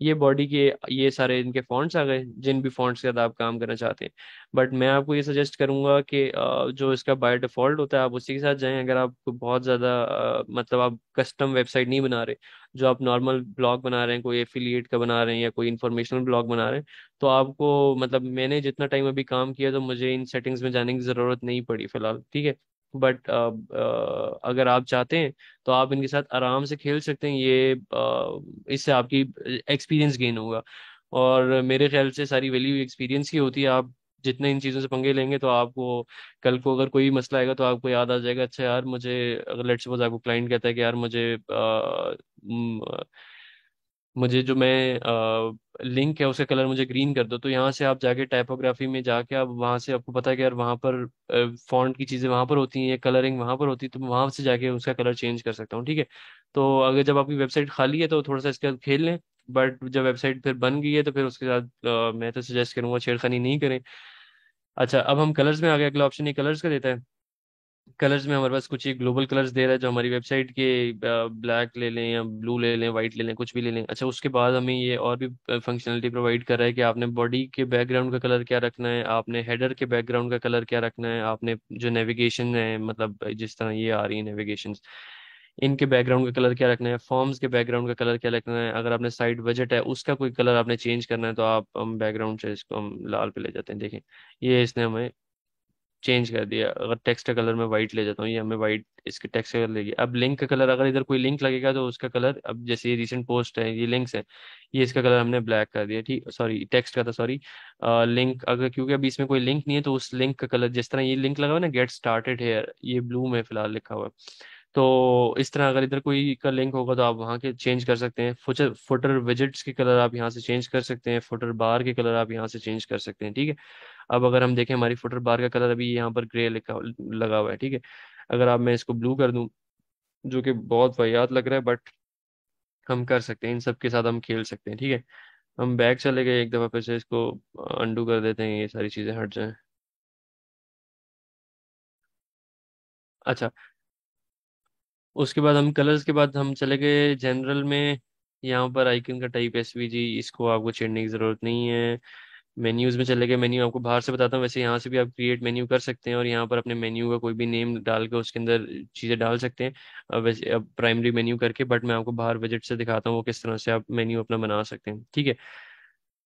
ये बॉडी के ये सारे इनके फॉन्ट्स आ गए जिन भी फॉन्ट्स के साथ आप काम करना चाहते हैं बट मैं आपको ये सजेस्ट करूंगा कि जो इसका बाय डिफॉल्ट होता है आप उसी के साथ जाएं अगर आप बहुत ज़्यादा मतलब आप कस्टम वेबसाइट नहीं बना रहे जो आप नॉर्मल ब्लॉग बना रहे हैं कोई एफिलियट का बना रहे हैं या कोई इन्फॉर्मेशनल ब्लॉग बना रहे हैं तो आपको मतलब मैंने जितना टाइम अभी काम किया तो मुझे इन सेटिंग्स में जाने की ज़रूरत नहीं पड़ी फिलहाल ठीक है बट अगर आप चाहते हैं तो आप इनके साथ आराम से खेल सकते हैं ये इससे आपकी एक्सपीरियंस गेन होगा और मेरे ख्याल से सारी वैल्यू एक्सपीरियंस की होती है आप जितने इन चीज़ों से पंगे लेंगे तो आपको कल को अगर कोई मसला आएगा तो आपको याद आ जाएगा अच्छा यार मुझे अगर लेट्स सपोज आपको क्लाइंट कहता है कि यार मुझे आ, मुझे जो मैं लिंक है उसका कलर मुझे ग्रीन कर दो तो यहाँ से आप जाके टाइपोग्राफी में जाके आप वहाँ से आपको पता है कि यार वहाँ पर फॉन्ट की चीज़ें वहाँ पर होती हैं कलरिंग वहाँ पर होती है तो वहाँ से जाके उसका कलर चेंज कर सकता हूँ ठीक है तो अगर जब आपकी वेबसाइट खाली है तो थोड़ा सा इसके साथ खेल लें बट जब वेबसाइट फिर बन गई है तो फिर उसके साथ मैं तो सजेस्ट करूँगा छेड़खानी नहीं करें अच्छा अब हम कलर्स में आ गए अगला ऑप्शन ये कलर्स का देता है कलर्स में हमारे पास कुछ ये ग्लोबल कलर्स दे रहा है जो हमारी वेबसाइट के ब्लैक ले लें या ब्लू ले लें वाइट ले लें कुछ भी ले लें अच्छा उसके बाद हमें ये और भी फंक्शनलिटी प्रोवाइड कर रहा है कि आपने बॉडी के बैकग्राउंड का कलर क्या रखना है आपने हेडर के बैकग्राउंड का कलर क्या रखना है आपने जो नेविगेशन है मतलब जिस तरह ये आ रही है नेविगेशन इनके बैकग्राउंड का कलर क्या रखना है फॉर्म्स के बैकग्राउंड का कलर क्या रखना है अगर आपने साइड बजट है उसका कोई कलर आपने चेंज करना है तो आप हम बैकग्राउंड से इसको हम लाल पे ले जाते हैं देखें ये इसने हमें चेंज कर दिया अगर टेक्स्ट का कलर मैं वाइट ले जाता हूँ ये हमें वाइट इसके टेक्स्ट का कलर लेगी अब लिंक का कलर अगर इधर कोई लिंक लगेगा तो उसका कलर अब जैसे ये रिसेंट पोस्ट है ये लिंक्स है ये इसका कलर हमने ब्लैक कर दिया ठीक सॉरी टेक्स्ट का था सॉरी लिंक अगर क्योंकि अभी इसमें कोई लिंक नहीं है तो उस लिंक का कलर जिस तरह ये लिंक लगा हुआ है ना गेट स्टार्टेड हेयर ये ब्लू में फिलहाल लिखा हुआ है तो इस तरह अगर इधर कोई का लिंक होगा तो आप वहाँ के चेंज कर सकते हैं फुटर फुटर विजिट्स के कलर आप यहाँ से चेंज कर सकते हैं फुटर बार के कलर आप यहाँ से चेंज कर सकते हैं ठीक है अब अगर हम देखें हमारी फुटर बार का कलर अभी यहाँ पर ग्रे लगा हुआ है ठीक है अगर आप मैं इसको ब्लू कर दूँ जो कि बहुत वाहियात लग रहा है बट हम कर सकते हैं इन सब के साथ हम खेल सकते हैं ठीक है हम बैक चले गए एक दफ़ा फिर से इसको अंडू कर देते हैं ये सारी चीज़ें हट जाएं अच्छा उसके बाद हम कलर्स के बाद हम चले गए जनरल में यहाँ पर आइकन का टाइप एस इसको आपको छेड़ने की ज़रूरत नहीं है मेन्यूज में चले गए मेन्यू आपको बाहर से बताता हूँ वैसे यहाँ से भी आप क्रिएट मेन्यू कर सकते हैं और यहाँ पर अपने मेन्यू का कोई भी नेम डाल के उसके अंदर चीज़ें डाल सकते हैं वैसे अब प्राइमरी मेन्यू करके बट मैं आपको बाहर विजिट से दिखाता हूँ वो किस तरह से आप मेन्यू अपना बना सकते हैं ठीक है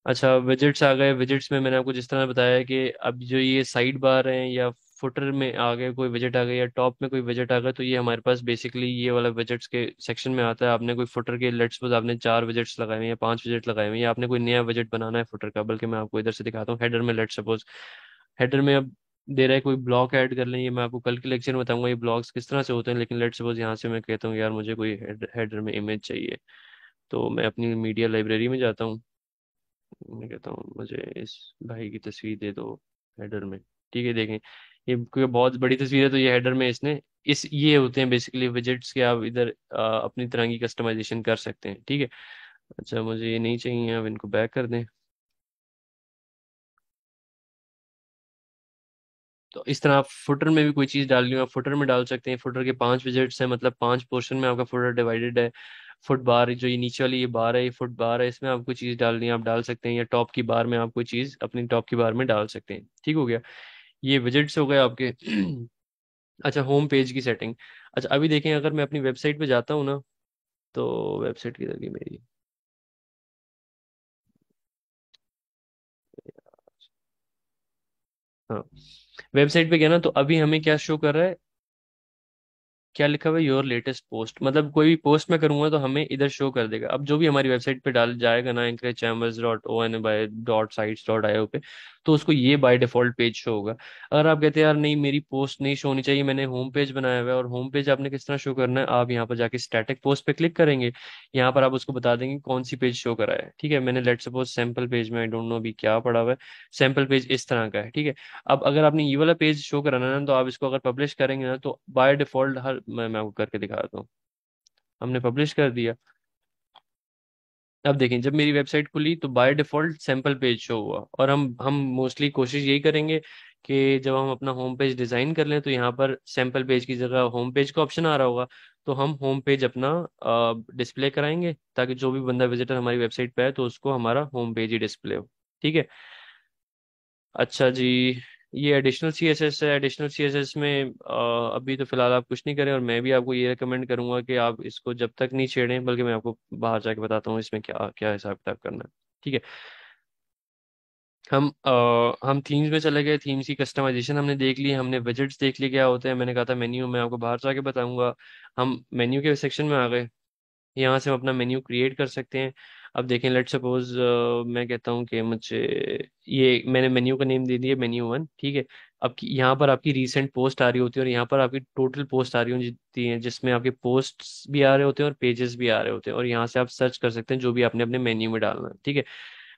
अच्छा विजिट्स आ गए विजिट्स में मैंने आपको जिस तरह बताया कि अब जो ये साइड बार हैं या फुटर में आ गया कोई विजेट आ गया या टॉप में कोई विजेट आ गया तो ये हमारे पास बेसिकली ये वाला विजेट्स के सेक्शन में आता है आपने कोई फुटर के लेट्स सपोज आपने चार विजेट्स लगाए हुए या पांच विजेट लगाए हुए या आपने कोई नया विजेट बनाना है फुटर का बल्कि मैं आपको इधर से दिखाता हूँ हेडर में लेट सपोज हेडर में अब दे रहा है कोई ब्लॉक ऐड कर लें ये मैं आपको कल के लेक्चर में बताऊंगा ये ब्लॉक्स किस तरह से होते हैं लेकिन लेट सपोज यहाँ से मैं कहता हूँ यार मुझे कोई हेडर में इमेज चाहिए तो मैं अपनी मीडिया लाइब्रेरी में जाता हूँ मैं कहता हूँ मुझे इस भाई की तस्वीर दे दो हेडर में ठीक है देखें ये क्योंकि बहुत बड़ी तस्वीर है तो ये हेडर में इसने इस ये होते हैं बेसिकली विजिट्स के आप इधर अपनी तरह की कस्टमाइजेशन कर सकते हैं ठीक है अच्छा मुझे ये नहीं चाहिए अब इनको बैक कर दें तो इस तरह आप फुटर में भी कोई चीज़ डाल रही आप फुटर में डाल सकते हैं फुटर के पांच विजिट्स हैं मतलब पांच पोर्शन में आपका फुटर डिवाइडेड है फुट बार जो ये नीचे वाली ये बार है ये फुट बार है इसमें आप कोई चीज़ डालनी है आप डाल सकते हैं या टॉप की बार में आप कोई चीज़ अपनी टॉप की बार में डाल सकते हैं ठीक हो गया ये विजिट्स हो गए आपके अच्छा होम पेज की सेटिंग अच्छा अभी देखें अगर मैं अपनी वेबसाइट पे जाता हूँ ना तो वेबसाइट की जरिए मेरी हाँ वेबसाइट पे गया ना तो अभी हमें क्या शो कर रहा है क्या लिखा हुआ है योर लेटेस्ट पोस्ट मतलब कोई भी पोस्ट मैं करूंगा तो हमें इधर शो कर देगा अब जो भी हमारी वेबसाइट पे डाल जाएगा ना Anchorage Chambers dot O N by dot sites dot I पे तो उसको ये बाय डिफॉल्ट पेज शो होगा अगर आप कहते हैं यार नहीं मेरी पोस्ट नहीं शो होनी चाहिए मैंने होम पेज बनाया हुआ है और होम पेज आपने किस तरह शो करना है आप यहाँ पर जाके स्टैटिक पोस्ट पे क्लिक करेंगे यहाँ पर आप उसको बता देंगे कौन सी पेज शो करा है ठीक है मैंने लेट सपोज सैम्पल पेज में आई डोंट नो अभी क्या पड़ा हुआ है सैम्पल पेज इस तरह का है ठीक है अब अगर आपने ये वाला पेज शो कराना है ना तो आप इसको अगर पब्लिश करेंगे ना तो बाय डिफॉल्ट हर मैं मैं आपको करके दिखाता हूँ हमने पब्लिश कर दिया अब देखें जब मेरी वेबसाइट खुली तो by default sample page show हुआ और हम हम मोस्टली कोशिश यही करेंगे कि जब हम अपना होम पेज डिज़ाइन कर लें तो यहाँ पर सैंपल पेज की जगह होम पेज का ऑप्शन आ रहा होगा तो हम होम पेज अपना डिस्प्ले कराएंगे ताकि जो भी बंदा विजिटर हमारी वेबसाइट पर आए तो उसको हमारा होम पेज ही डिस्प्ले हो ठीक है अच्छा जी ये एडिशनल सी एस एस है एडिशनल सी एस एस में आ, अभी तो फिलहाल आप कुछ नहीं करें और मैं भी आपको ये रिकमेंड करूंगा कि आप इसको जब तक नहीं छेड़ें बल्कि मैं आपको बाहर जाके बताता हूँ इसमें क्या क्या हिसाब किताब करना है ठीक है हम आ, हम थीम्स में चले गए थीम्स की कस्टमाइजेशन हमने देख ली हमने बजट्स देख लिए क्या होते हैं मैंने कहा था मेन्यू मैं आपको बाहर जाके बताऊंगा हम मेन्यू के सेक्शन में आ गए यहाँ से हम अपना मेन्यू क्रिएट कर सकते हैं अब देखें लेट सपोज मैं कहता हूँ कि मुझे ये मैंने मेन्यू का नेम दे दिया मेन्यू वन ठीक है अब यहाँ पर आपकी रीसेंट पोस्ट आ रही होती है और यहाँ पर आपकी टोटल पोस्ट आ रही होती है जिसमें आपके पोस्ट भी आ रहे होते हैं और पेजेस भी आ रहे होते हैं और यहाँ से आप सर्च कर सकते हैं जो भी आपने अपने मेन्यू में डालना है ठीक है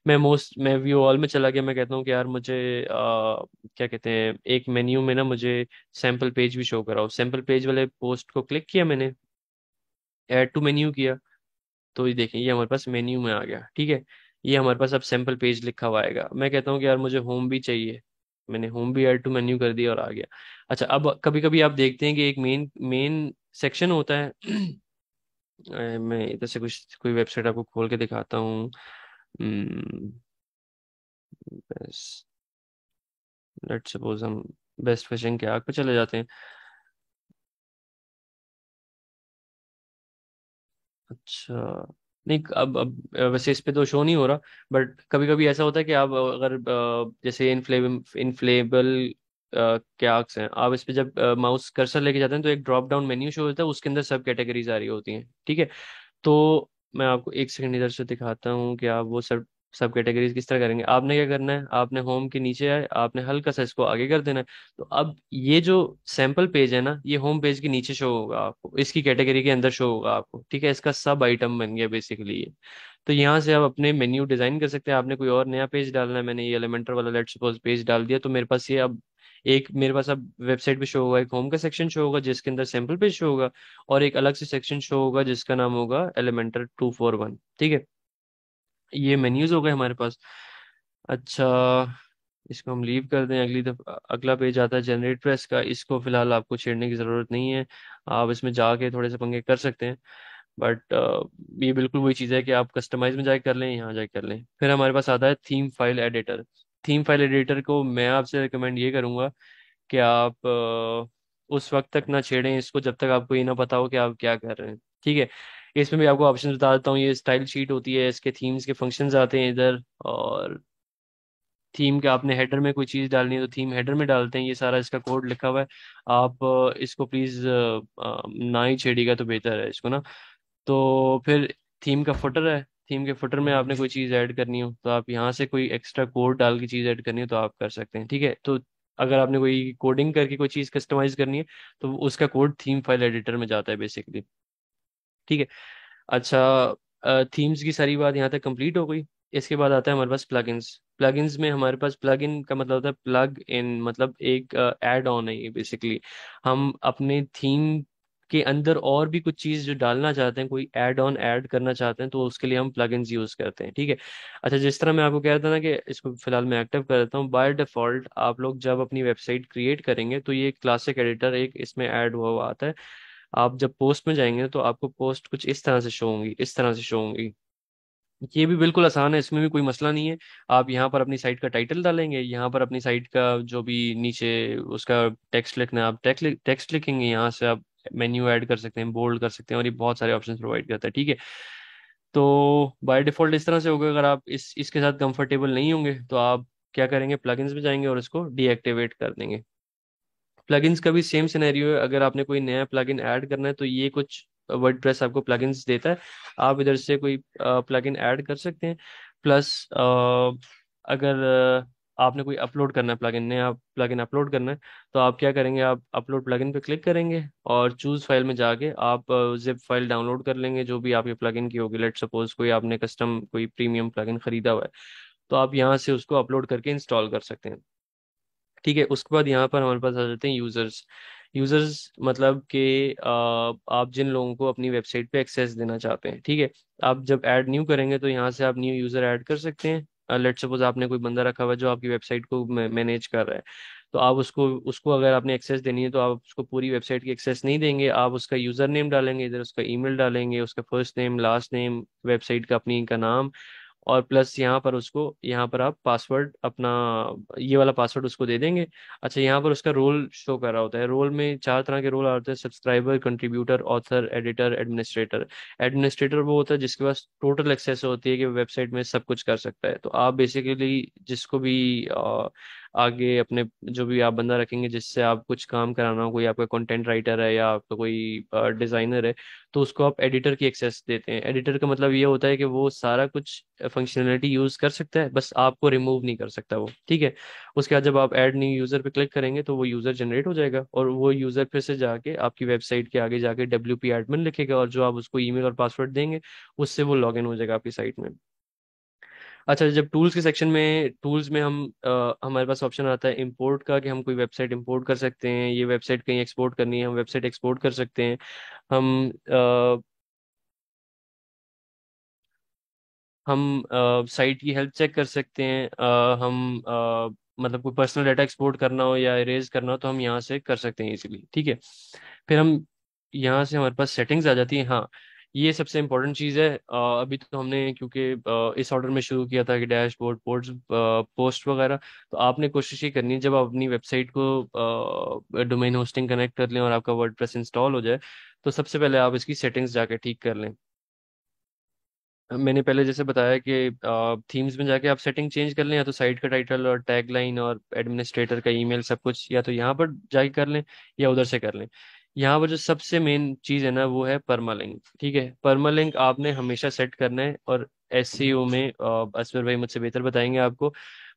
मैं मोस्ट मैं व्यू ऑल में चला गया मैं कहता हूँ कि यार मुझे आ, क्या कहते हैं एक मेन्यू में ना मुझे सैम्पल पेज भी शो कराओ सैम्पल पेज वाले पोस्ट को क्लिक किया मैंने एड टू मेन्यू किया तो ये देखें ये हमारे पास मेन्यू में आ गया ठीक है ये हमारे पास अब सैम्पल पेज लिखा हुआ आएगा मैं कहता हूँ कि यार मुझे होम भी चाहिए मैंने होम भी एड टू मेन्यू कर दिया और आ गया अच्छा अब कभी कभी आप देखते हैं कि एक मेन मेन सेक्शन होता है मैं इधर से कुछ कोई वेबसाइट आपको खोल के दिखाता हूँ लेट्स सपोज हम बेस्ट फिशिंग के आग पे चले जाते हैं अच्छा नहीं अब अब वैसे इस पे तो शो नहीं हो रहा बट कभी कभी ऐसा होता है कि आप अगर जैसे इनफ्लेम इनफ्लेबल क्याक्स हैं आप इस पे जब माउस कर्सर लेके जाते हैं तो एक ड्रॉप डाउन मेन्यू शो होता है उसके अंदर सब कैटेगरीज आ रही होती हैं ठीक है तो मैं आपको एक सेकंड इधर से दिखाता हूँ कि आप वो सब सब कैटेगरीज किस तरह करेंगे आपने क्या करना है आपने होम के नीचे आए आपने हल्का सा इसको आगे कर देना है तो अब ये जो सैम्पल पेज है ना ये होम पेज के नीचे शो होगा आपको इसकी कैटेगरी के अंदर शो होगा आपको ठीक है इसका सब आइटम बन गया बेसिकली ये तो यहाँ से आप अपने मेन्यू डिजाइन कर सकते हैं आपने कोई और नया पेज डालना है मैंने ये एलिमेंटर वाला लेट सपोज पेज डाल दिया तो मेरे पास ये अब एक मेरे पास अब वेबसाइट पे शो होगा एक होम का सेक्शन शो होगा जिसके अंदर सैम्पल पेज शो होगा और एक अलग से सेक्शन शो होगा जिसका नाम होगा एलिमेंटर टू फोर वन ठीक है ये मेन्यूज हो गए हमारे पास अच्छा इसको हम लीव कर दें अगली दफा अगला पेज आता है जनरेट प्रेस का इसको फिलहाल आपको छेड़ने की ज़रूरत नहीं है आप इसमें जाके थोड़े से पंगे कर सकते हैं बट uh, ये बिल्कुल वही चीज़ है कि आप कस्टमाइज में जाके कर लें यहाँ जाके कर लें फिर हमारे पास आता है theme file editor theme file editor को मैं आपसे रिकमेंड ये करूँगा कि आप uh, उस वक्त तक ना छेड़ें इसको जब तक आपको ये ना पता हो कि आप क्या कर रहे हैं ठीक है इसमें भी आपको ऑप्शन बता देता हूँ ये स्टाइल शीट होती है इसके थीम्स के फंक्शंस आते हैं इधर और थीम के आपने हेडर में कोई चीज़ डालनी है तो थीम हेडर में डालते हैं ये सारा इसका कोड लिखा हुआ है आप इसको प्लीज़ ना ही छेड़ेगा तो बेहतर है इसको ना तो फिर थीम का फुटर है थीम के फुटर में आपने कोई चीज़ ऐड करनी हो तो आप यहाँ से कोई एक्स्ट्रा कोड डाल के चीज़ ऐड करनी हो तो आप कर सकते हैं ठीक है तो अगर आपने कोई कोडिंग करके कोई चीज़ कस्टमाइज करनी है तो उसका कोड थीम फाइल एडिटर में जाता है बेसिकली ठीक है अच्छा थीम्स की सारी बात यहाँ तक कंप्लीट हो गई इसके बाद आता है हमारे पास प्लगइन्स प्लगइन्स में हमारे पास प्लग इन का मतलब होता है प्लग इन मतलब एक एड ऑन है ये बेसिकली हम अपने थीम के अंदर और भी कुछ चीज़ जो डालना चाहते हैं कोई एड ऑन एड करना चाहते हैं तो उसके लिए हम प्लग यूज़ करते हैं ठीक है अच्छा जिस तरह मैं आपको कह रहा था ना कि इसको फिलहाल मैं एक्टिव कर देता हूँ बाय डिफ़ॉल्ट आप लोग जब अपनी वेबसाइट क्रिएट करेंगे तो ये क्लासिक एडिटर एक इसमें एड हुआ हुआ आता है आप जब पोस्ट में जाएंगे तो आपको पोस्ट कुछ इस तरह से शो होंगी इस तरह से शो होंगी ये भी बिल्कुल आसान है इसमें भी कोई मसला नहीं है आप यहाँ पर अपनी साइट का टाइटल डालेंगे यहाँ पर अपनी साइट का जो भी नीचे उसका टेक्स्ट लिखना है आप टेक्स्ट लिखेंगे यहाँ से आप मेन्यू ऐड कर सकते हैं बोल्ड कर सकते हैं और ये बहुत सारे ऑप्शन प्रोवाइड करता है ठीक है तो बाय डिफॉल्ट इस तरह से होगा अगर आप इस इसके साथ कंफर्टेबल नहीं होंगे तो आप क्या करेंगे प्लगइन्स में जाएंगे और इसको डीएक्टिवेट कर देंगे प्लगइन्स का भी सेम सिनेरियो है अगर आपने कोई नया प्लगइन ऐड करना है तो ये कुछ वर्डप्रेस आपको प्लगइन्स देता है आप इधर से कोई प्लगइन ऐड कर सकते हैं प्लस अगर आपने कोई अपलोड करना है प्लगइन नया प्लगइन अपलोड करना है तो आप क्या करेंगे आप अपलोड प्लगइन पे क्लिक करेंगे और चूज फाइल में जाके आप जिप फाइल डाउनलोड कर लेंगे जो भी आपके प्लगइन की होगी लेट सपोज कोई आपने कस्टम कोई प्रीमियम प्लगइन खरीदा हुआ है तो आप यहाँ से उसको अपलोड करके इंस्टॉल कर सकते हैं ठीक है उसके बाद यहाँ पर हमारे पास आ जाते हैं यूजर्स यूजर्स मतलब कि आप जिन लोगों को अपनी वेबसाइट पे एक्सेस देना चाहते हैं ठीक है आप जब ऐड न्यू करेंगे तो यहाँ से आप न्यू यूजर ऐड कर सकते हैं लेट सपोज आपने कोई बंदा रखा हुआ जो आपकी वेबसाइट को मैनेज कर रहा है तो आप उसको उसको अगर आपने एक्सेस देनी है तो आप उसको पूरी वेबसाइट की एक्सेस नहीं देंगे आप उसका यूजर नेम डालेंगे इधर उसका ईमेल डालेंगे उसका first name last name website का अपनी का नाम और प्लस यहाँ पर उसको यहाँ पर आप पासवर्ड अपना ये वाला पासवर्ड उसको दे देंगे अच्छा यहाँ पर उसका रोल शो कर रहा होता है रोल में चार तरह के रोल आते हैं subscriber contributor author editor administrator administrator वो होता है जिसके पास टोटल एक्सेस होती है कि वेबसाइट में सब कुछ कर सकता है तो आप बेसिकली जिसको भी आगे अपने जो भी आप बंदा रखेंगे जिससे आप कुछ काम कराना हो कोई आपका कंटेंट राइटर है या आपका कोई डिज़ाइनर है तो उसको आप एडिटर की एक्सेस देते हैं एडिटर का मतलब ये होता है कि वो सारा कुछ फंक्शनलिटी यूज़ कर सकता है बस आपको रिमूव नहीं कर सकता वो ठीक है उसके बाद जब आप ऐड न्यू यूज़र पे क्लिक करेंगे तो वो यूज़र जनरेट हो जाएगा और वो यूज़र फिर से जाके आपकी वेबसाइट के आगे जाके डब्ल्यू पी एडमिन लिखेगा और जो आप उसको ईमेल और पासवर्ड देंगे उससे वो लॉग इन हो जाएगा आपकी साइट में अच्छा जब टूल्स के सेक्शन में टूल्स में हम आ, हमारे पास ऑप्शन आता है इंपोर्ट का कि हम कोई वेबसाइट इंपोर्ट कर सकते हैं ये वेबसाइट कहीं एक्सपोर्ट करनी है हम वेबसाइट एक्सपोर्ट कर सकते हैं हम आ, हम साइट की हेल्प चेक कर सकते हैं आ, हम आ, मतलब कोई पर्सनल डाटा एक्सपोर्ट करना हो या इरेज करना हो तो हम यहाँ से कर सकते हैं इजीली ठीक है फिर हम यहाँ से हमारे पास सेटिंग्स आ जाती है हाँ ये सबसे इम्पोर्टेंट चीज़ है अभी तो हमने क्योंकि इस ऑर्डर में शुरू किया था कि डैशबोर्ड पोर्ट्स पोस्ट वगैरह तो आपने कोशिश ही करनी है जब आप अपनी वेबसाइट को डोमेन होस्टिंग कनेक्ट कर लें और आपका वर्ड इंस्टॉल हो जाए तो सबसे पहले आप इसकी सेटिंग्स जाके ठीक कर लें मैंने पहले जैसे बताया कि थीम्स में जाके आप सेटिंग चेंज कर लें या तो साइट का टाइटल और टैगलाइन और एडमिनिस्ट्रेटर का ईमेल सब कुछ या तो यहाँ पर जाके कर लें या उधर से कर लें यहाँ पर जो सबसे मेन चीज है ना वो है परमालिंक ठीक है परमालिंक आपने हमेशा सेट करना है और एस हम्म। में असवर भाई मुझसे बेहतर बताएंगे आपको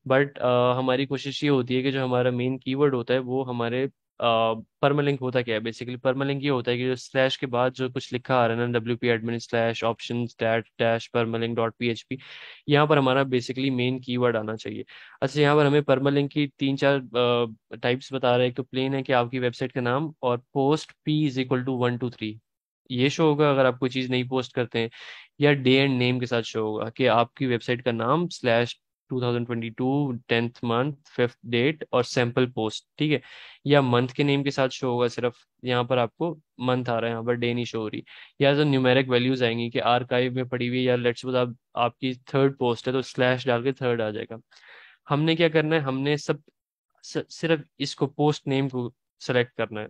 बट हमारी कोशिश ये होती है कि जो हमारा मेन कीवर्ड होता है वो हमारे परमालिंक होता क्या है बेसिकली परमालिंक ये होता है कि जो स्लैश के बाद जो कुछ लिखा आ रहा है ना W P admin slash option that dash permalink dot P H P यहाँ पर हमारा बेसिकली मेन कीवर्ड आना चाहिए अच्छा यहाँ पर हमें परमालिंक की तीन चार टाइप्स बता रहे हैं तो प्लेन है कि आपकी वेबसाइट का नाम और post P is equal to one two three ये शो होगा अगर आप कोई चीज़ नहीं पोस्ट करते हैं या डे एंड नेम के साथ शो होगा कि आपकी वेबसाइट का नाम slash 2022 tenth month fifth date और सैंपल पोस्ट ठीक है या मंथ के नेम के साथ शो होगा सिर्फ यहाँ पर आपको मंथ आ रहा है यहाँ पर डे नहीं शो हो रही या जो न्यूमेरिक वैल्यूज आएंगी कि आर्काइव में पड़ी हुई या लेट्स सपोज आप, आपकी थर्ड पोस्ट है तो स्लैश डाल के थर्ड आ जाएगा हमने क्या करना है हमने सब स, सिर्फ इसको पोस्ट नेम को सेलेक्ट करना है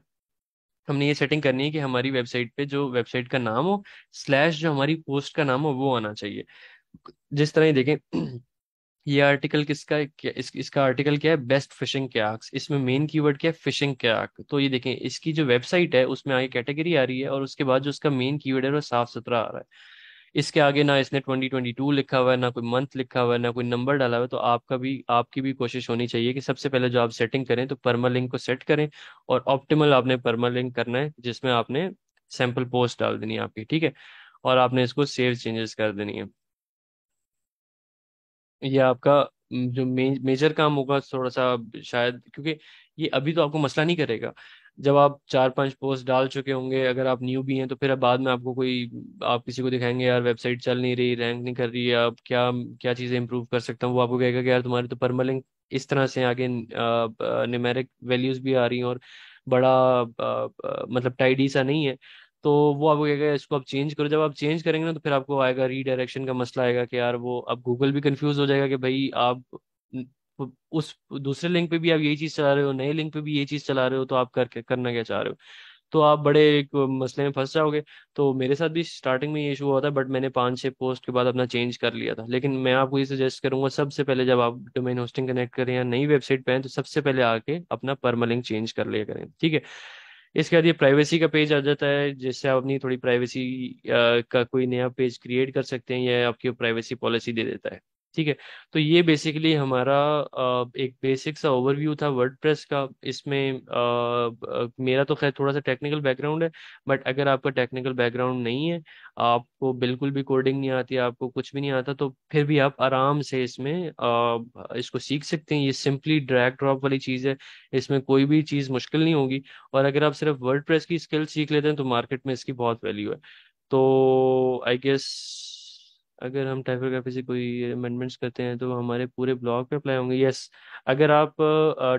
हमने ये सेटिंग करनी है कि हमारी वेबसाइट पे जो वेबसाइट का नाम हो स्लैश जो हमारी पोस्ट का नाम हो वो आना चाहिए जिस तरह ही देखें ये आर्टिकल किसका इस, इसका आर्टिकल क्या है बेस्ट फिशिंग कैक्स इसमें मेन कीवर्ड क्या है फिशिंग कैक तो ये देखें इसकी जो वेबसाइट है उसमें आगे कैटेगरी आ रही है और उसके बाद जो उसका मेन कीवर्ड है वो साफ सुथरा आ रहा है इसके आगे ना इसने 2022 लिखा हुआ है ना कोई मंथ लिखा हुआ है ना कोई नंबर डाला हुआ है तो आपका भी आपकी भी कोशिश होनी चाहिए कि सबसे पहले जो आप सेटिंग करें तो परमालिंक को सेट करें और ऑप्टिमल आपने परमालिंक करना है जिसमें आपने सैम्पल पोस्ट डाल देनी है आपकी ठीक है और आपने इसको सेव चेंजेस कर देनी है ये आपका जो मे, मेजर काम होगा थोड़ा सा शायद क्योंकि ये अभी तो आपको मसला नहीं करेगा जब आप चार पांच पोस्ट डाल चुके होंगे अगर आप न्यू भी हैं तो फिर अब बाद में आपको कोई आप किसी को दिखाएंगे यार वेबसाइट चल नहीं रही रैंक नहीं कर रही है आप क्या क्या चीज़ें इंप्रूव कर सकता हूँ वो आपको कहेगा कि यार तुम्हारे तो परमालिंक इस तरह से आगे न्यूमेरिक वैल्यूज भी आ रही हैं और बड़ा आ, आ, मतलब टाइडी सा नहीं है तो वो आपको कहेगा इसको आप चेंज करो जब आप चेंज करेंगे ना तो फिर आपको आएगा रीडायरेक्शन का मसला आएगा कि यार वो अब गूगल भी कंफ्यूज हो जाएगा कि भाई आप उस दूसरे लिंक पे भी आप यही चीज़ चला रहे हो नए लिंक पे भी ये चीज़ चला रहे हो तो आप करके करना क्या चाह रहे हो तो आप बड़े एक मसले में फंस जाओगे तो मेरे साथ भी स्टार्टिंग में ये इशू हुआ था बट मैंने पाँच छह पोस्ट के बाद अपना चेंज कर लिया था लेकिन मैं आपको ये सजेस्ट करूंगा सबसे पहले जब आप डोमेन होस्टिंग कनेक्ट करें या नई वेबसाइट पे हैं तो सबसे पहले आके अपना परमा लिंक चेंज कर लिया करें ठीक है इसके बाद ये प्राइवेसी का पेज आ जाता है जिससे आप अपनी थोड़ी प्राइवेसी का कोई नया पेज क्रिएट कर सकते हैं या आपकी प्राइवेसी पॉलिसी दे देता है ठीक है तो ये बेसिकली हमारा एक बेसिक सा ओवरव्यू था वर्डप्रेस का इसमें मेरा तो खैर थोड़ा सा टेक्निकल बैकग्राउंड है बट अगर आपका टेक्निकल बैकग्राउंड नहीं है आपको बिल्कुल भी कोडिंग नहीं आती आपको कुछ भी नहीं आता तो फिर भी आप आराम से इसमें इसको सीख सकते हैं ये सिंपली ड्रैग ड्रॉप वाली चीज़ है इसमें कोई भी चीज़ मुश्किल नहीं होगी और अगर आप सिर्फ वर्ड की स्किल सीख लेते हैं तो मार्केट में इसकी बहुत वैल्यू है तो आई गेस अगर हम टाइपोग्राफी से कोई अमेंडमेंट्स करते हैं तो हमारे पूरे ब्लॉग पे अप्लाई होंगे यस अगर आप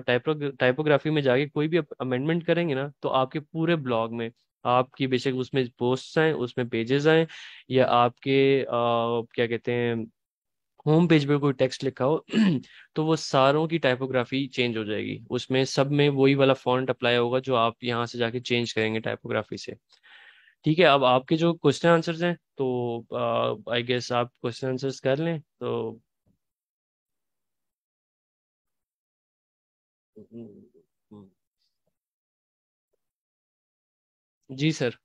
टाइपो टाइपोग्राफी में जाके कोई भी अमेंडमेंट करेंगे ना तो आपके पूरे ब्लॉग में आपकी बेशक उसमें पोस्ट आए उसमें पेजेस आए या आपके आ, क्या कहते हैं होम पेज पे कोई टेक्स्ट लिखा हो तो वो सारों की टाइपोग्राफी चेंज हो जाएगी उसमें सब में वही वाला फॉन्ट अप्लाई होगा जो आप यहाँ से जाके चेंज करेंगे टाइपोग्राफी से ठीक है अब आपके जो क्वेश्चन आंसर्स हैं तो आई uh, गेस आप क्वेश्चन आंसर्स कर लें तो जी सर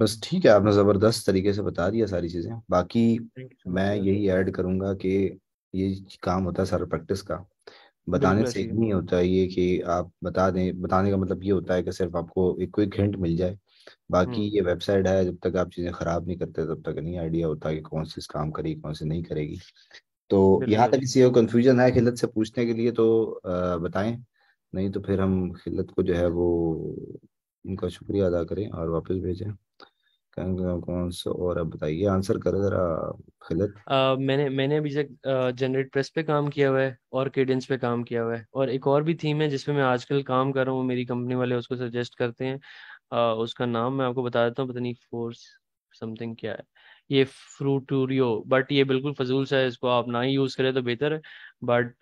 बस ठीक है आपने ज़बरदस्त तरीके से बता दिया सारी चीज़ें बाकी मैं यही ऐड करूंगा कि ये काम होता है सारा प्रैक्टिस का बताने से नहीं होता ये कि आप बता दें बताने का मतलब ये होता है कि सिर्फ आपको एक क्विक हिंट मिल जाए बाकी हम्म। ये वेबसाइट है जब तक आप चीज़ें ख़राब नहीं करते तब तक नहीं आइडिया होता कि कौन सी काम करेगी कौन सी नहीं करेगी तो यहाँ तक किसी इसी कंफ्यूजन है खिलत से पूछने के लिए तो बताएं नहीं तो फिर हम खिलत को जो है वो उनका शुक्रिया अदा करें और वापस भेजें कौन सा और अब बताइए आंसर करो जरा खिलत मैंने मैंने अभी तक जनरेट प्रेस पे काम किया हुआ है और केडेंस पे काम किया हुआ है और एक और भी थीम है जिसपे मैं आजकल काम कर रहा हूँ मेरी कंपनी वाले उसको सजेस्ट करते हैं उसका नाम मैं आपको बता देता हूँ पता नहीं फोर्स समथिंग क्या है ये फ्रूटूरियो बट ये बिल्कुल फजूल सा है इसको आप ना ही यूज़ करें तो बेहतर है बट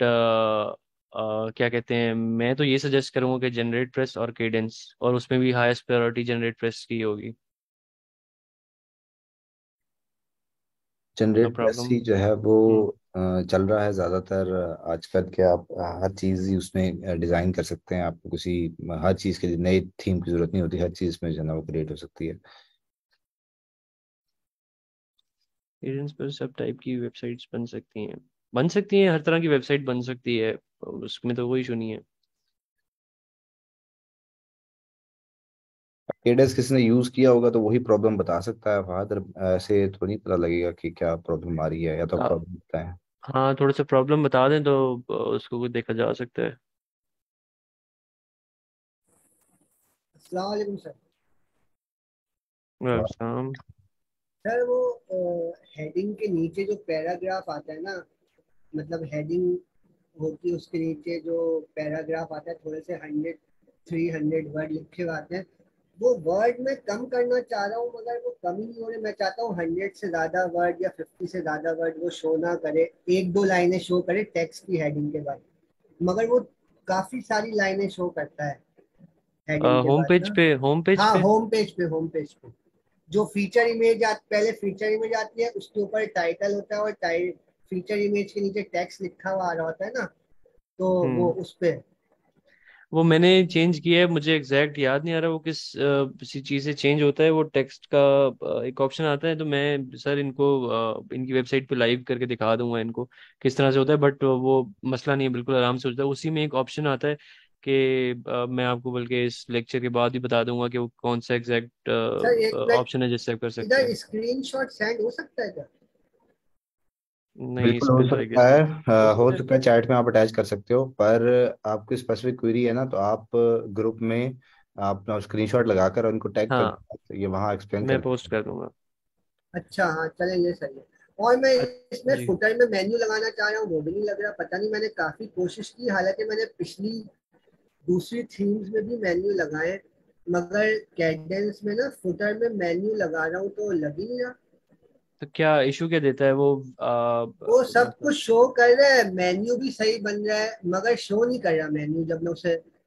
Uh, क्या कहते हैं मैं तो ये सजेस्ट करूंगा कि जनरेट प्रेस और केडेंस और उसमें भी हाईएस्ट प्रायोरिटी जनरेट प्रेस की होगी जनरेट प्रेस ही जो है वो हम्म। चल रहा है ज़्यादातर आजकल के आप हर चीज़ ही उसमें डिज़ाइन कर सकते हैं आपको किसी हर चीज़ के लिए नई थीम की ज़रूरत नहीं होती हर चीज़ में जो है वो क्रिएट हो सकती है पेरेंट्स पर सब टाइप की वेबसाइट्स बन सकती हैं बन सकती हैं हर तरह की वेबसाइट बन सकती है उसमें तो कोई इशू नहीं है केडेंस किसने यूज किया होगा तो वही प्रॉब्लम बता सकता है फादर ऐसे तो नहीं पता लगेगा कि क्या प्रॉब्लम आ रही है या तो प्रॉब्लम हाँ। बताएं हाँ थोड़ा सा प्रॉब्लम बता दें तो उसको कुछ देखा जा सकता है सर सर वो हेडिंग के नीचे जो पैराग्राफ आता है ना मतलब हेडिंग होती है उसके नीचे जो पैराग्राफ आता है थोड़े से हंड्रेड थ्री हंड्रेड वर्ड लिखे हुए आते हैं वो वर्ड में कम करना चाह रहा हूँ मगर वो कम ही नहीं हो रहे मैं चाहता हूँ हंड्रेड से ज्यादा वर्ड या फिफ्टी से ज्यादा वर्ड वो शो ना करे एक दो लाइनें शो करे टेक्स्ट की हेडिंग के बाद मगर वो काफी सारी लाइनें शो करता है होम पेज uh, पे होम पेज हाँ होम पेज पे होम पेज पे जो फीचर इमेज पहले फीचर इमेज आती है उसके ऊपर टाइटल होता है और फीचर इमेज के नीचे टेक्स्ट लिखा हुआ आ रहा होता है ना तो वो हम्म। उस पर वो मैंने चेंज किया है मुझे एग्जैक्ट याद नहीं आ रहा वो किस किसी चीज़ से चेंज होता है वो टेक्स्ट का एक ऑप्शन आता है तो मैं सर इनको इनकी वेबसाइट पे लाइव करके दिखा दूंगा इनको किस तरह से होता है बट वो मसला नहीं है बिल्कुल आराम से होता है उसी में एक ऑप्शन आता है कि आ, मैं आपको बल्कि इस लेक्चर के बाद ही बता दूंगा कि वो कौन सा एग्जैक्ट ऑप्शन है जिससे आप कर सकते हैं स्क्रीनशॉट सेंड हो सकता है क्या नहीं बिल्कुल हो पे तो सकता गेस है अ, हो सकता है चैट हाँ, तो में आप अटैच कर सकते हो पर आपकी स्पेसिफिक क्वेरी है ना तो आप ग्रुप में अपना स्क्रीनशॉट लगाकर उनको टैग कर हाँ तो ये वहां एक्सप्लेन मैं कर पोस्ट कर दूंगा अच्छा हाँ चले ये सही है और मैं इसमें जी फुटर में मेन्यू लगाना चाह रहा हूँ वो भी नहीं लग रहा पता नहीं मैंने काफी कोशिश की हालांकि मैंने पिछली दूसरी थीम्स में भी मेन्यू लगाए मगर कैडेंस में ना फुटर में मेन्यू लगा रहा हूँ तो लग ही नहीं रहा तो क्या इशू क्या देता है वो आ, वो सब मतलब कुछ शो कर रहा है मेन्यू भी सही बन रहा है मगर शो नहीं कर रहा मेन्यू जब मैं उसे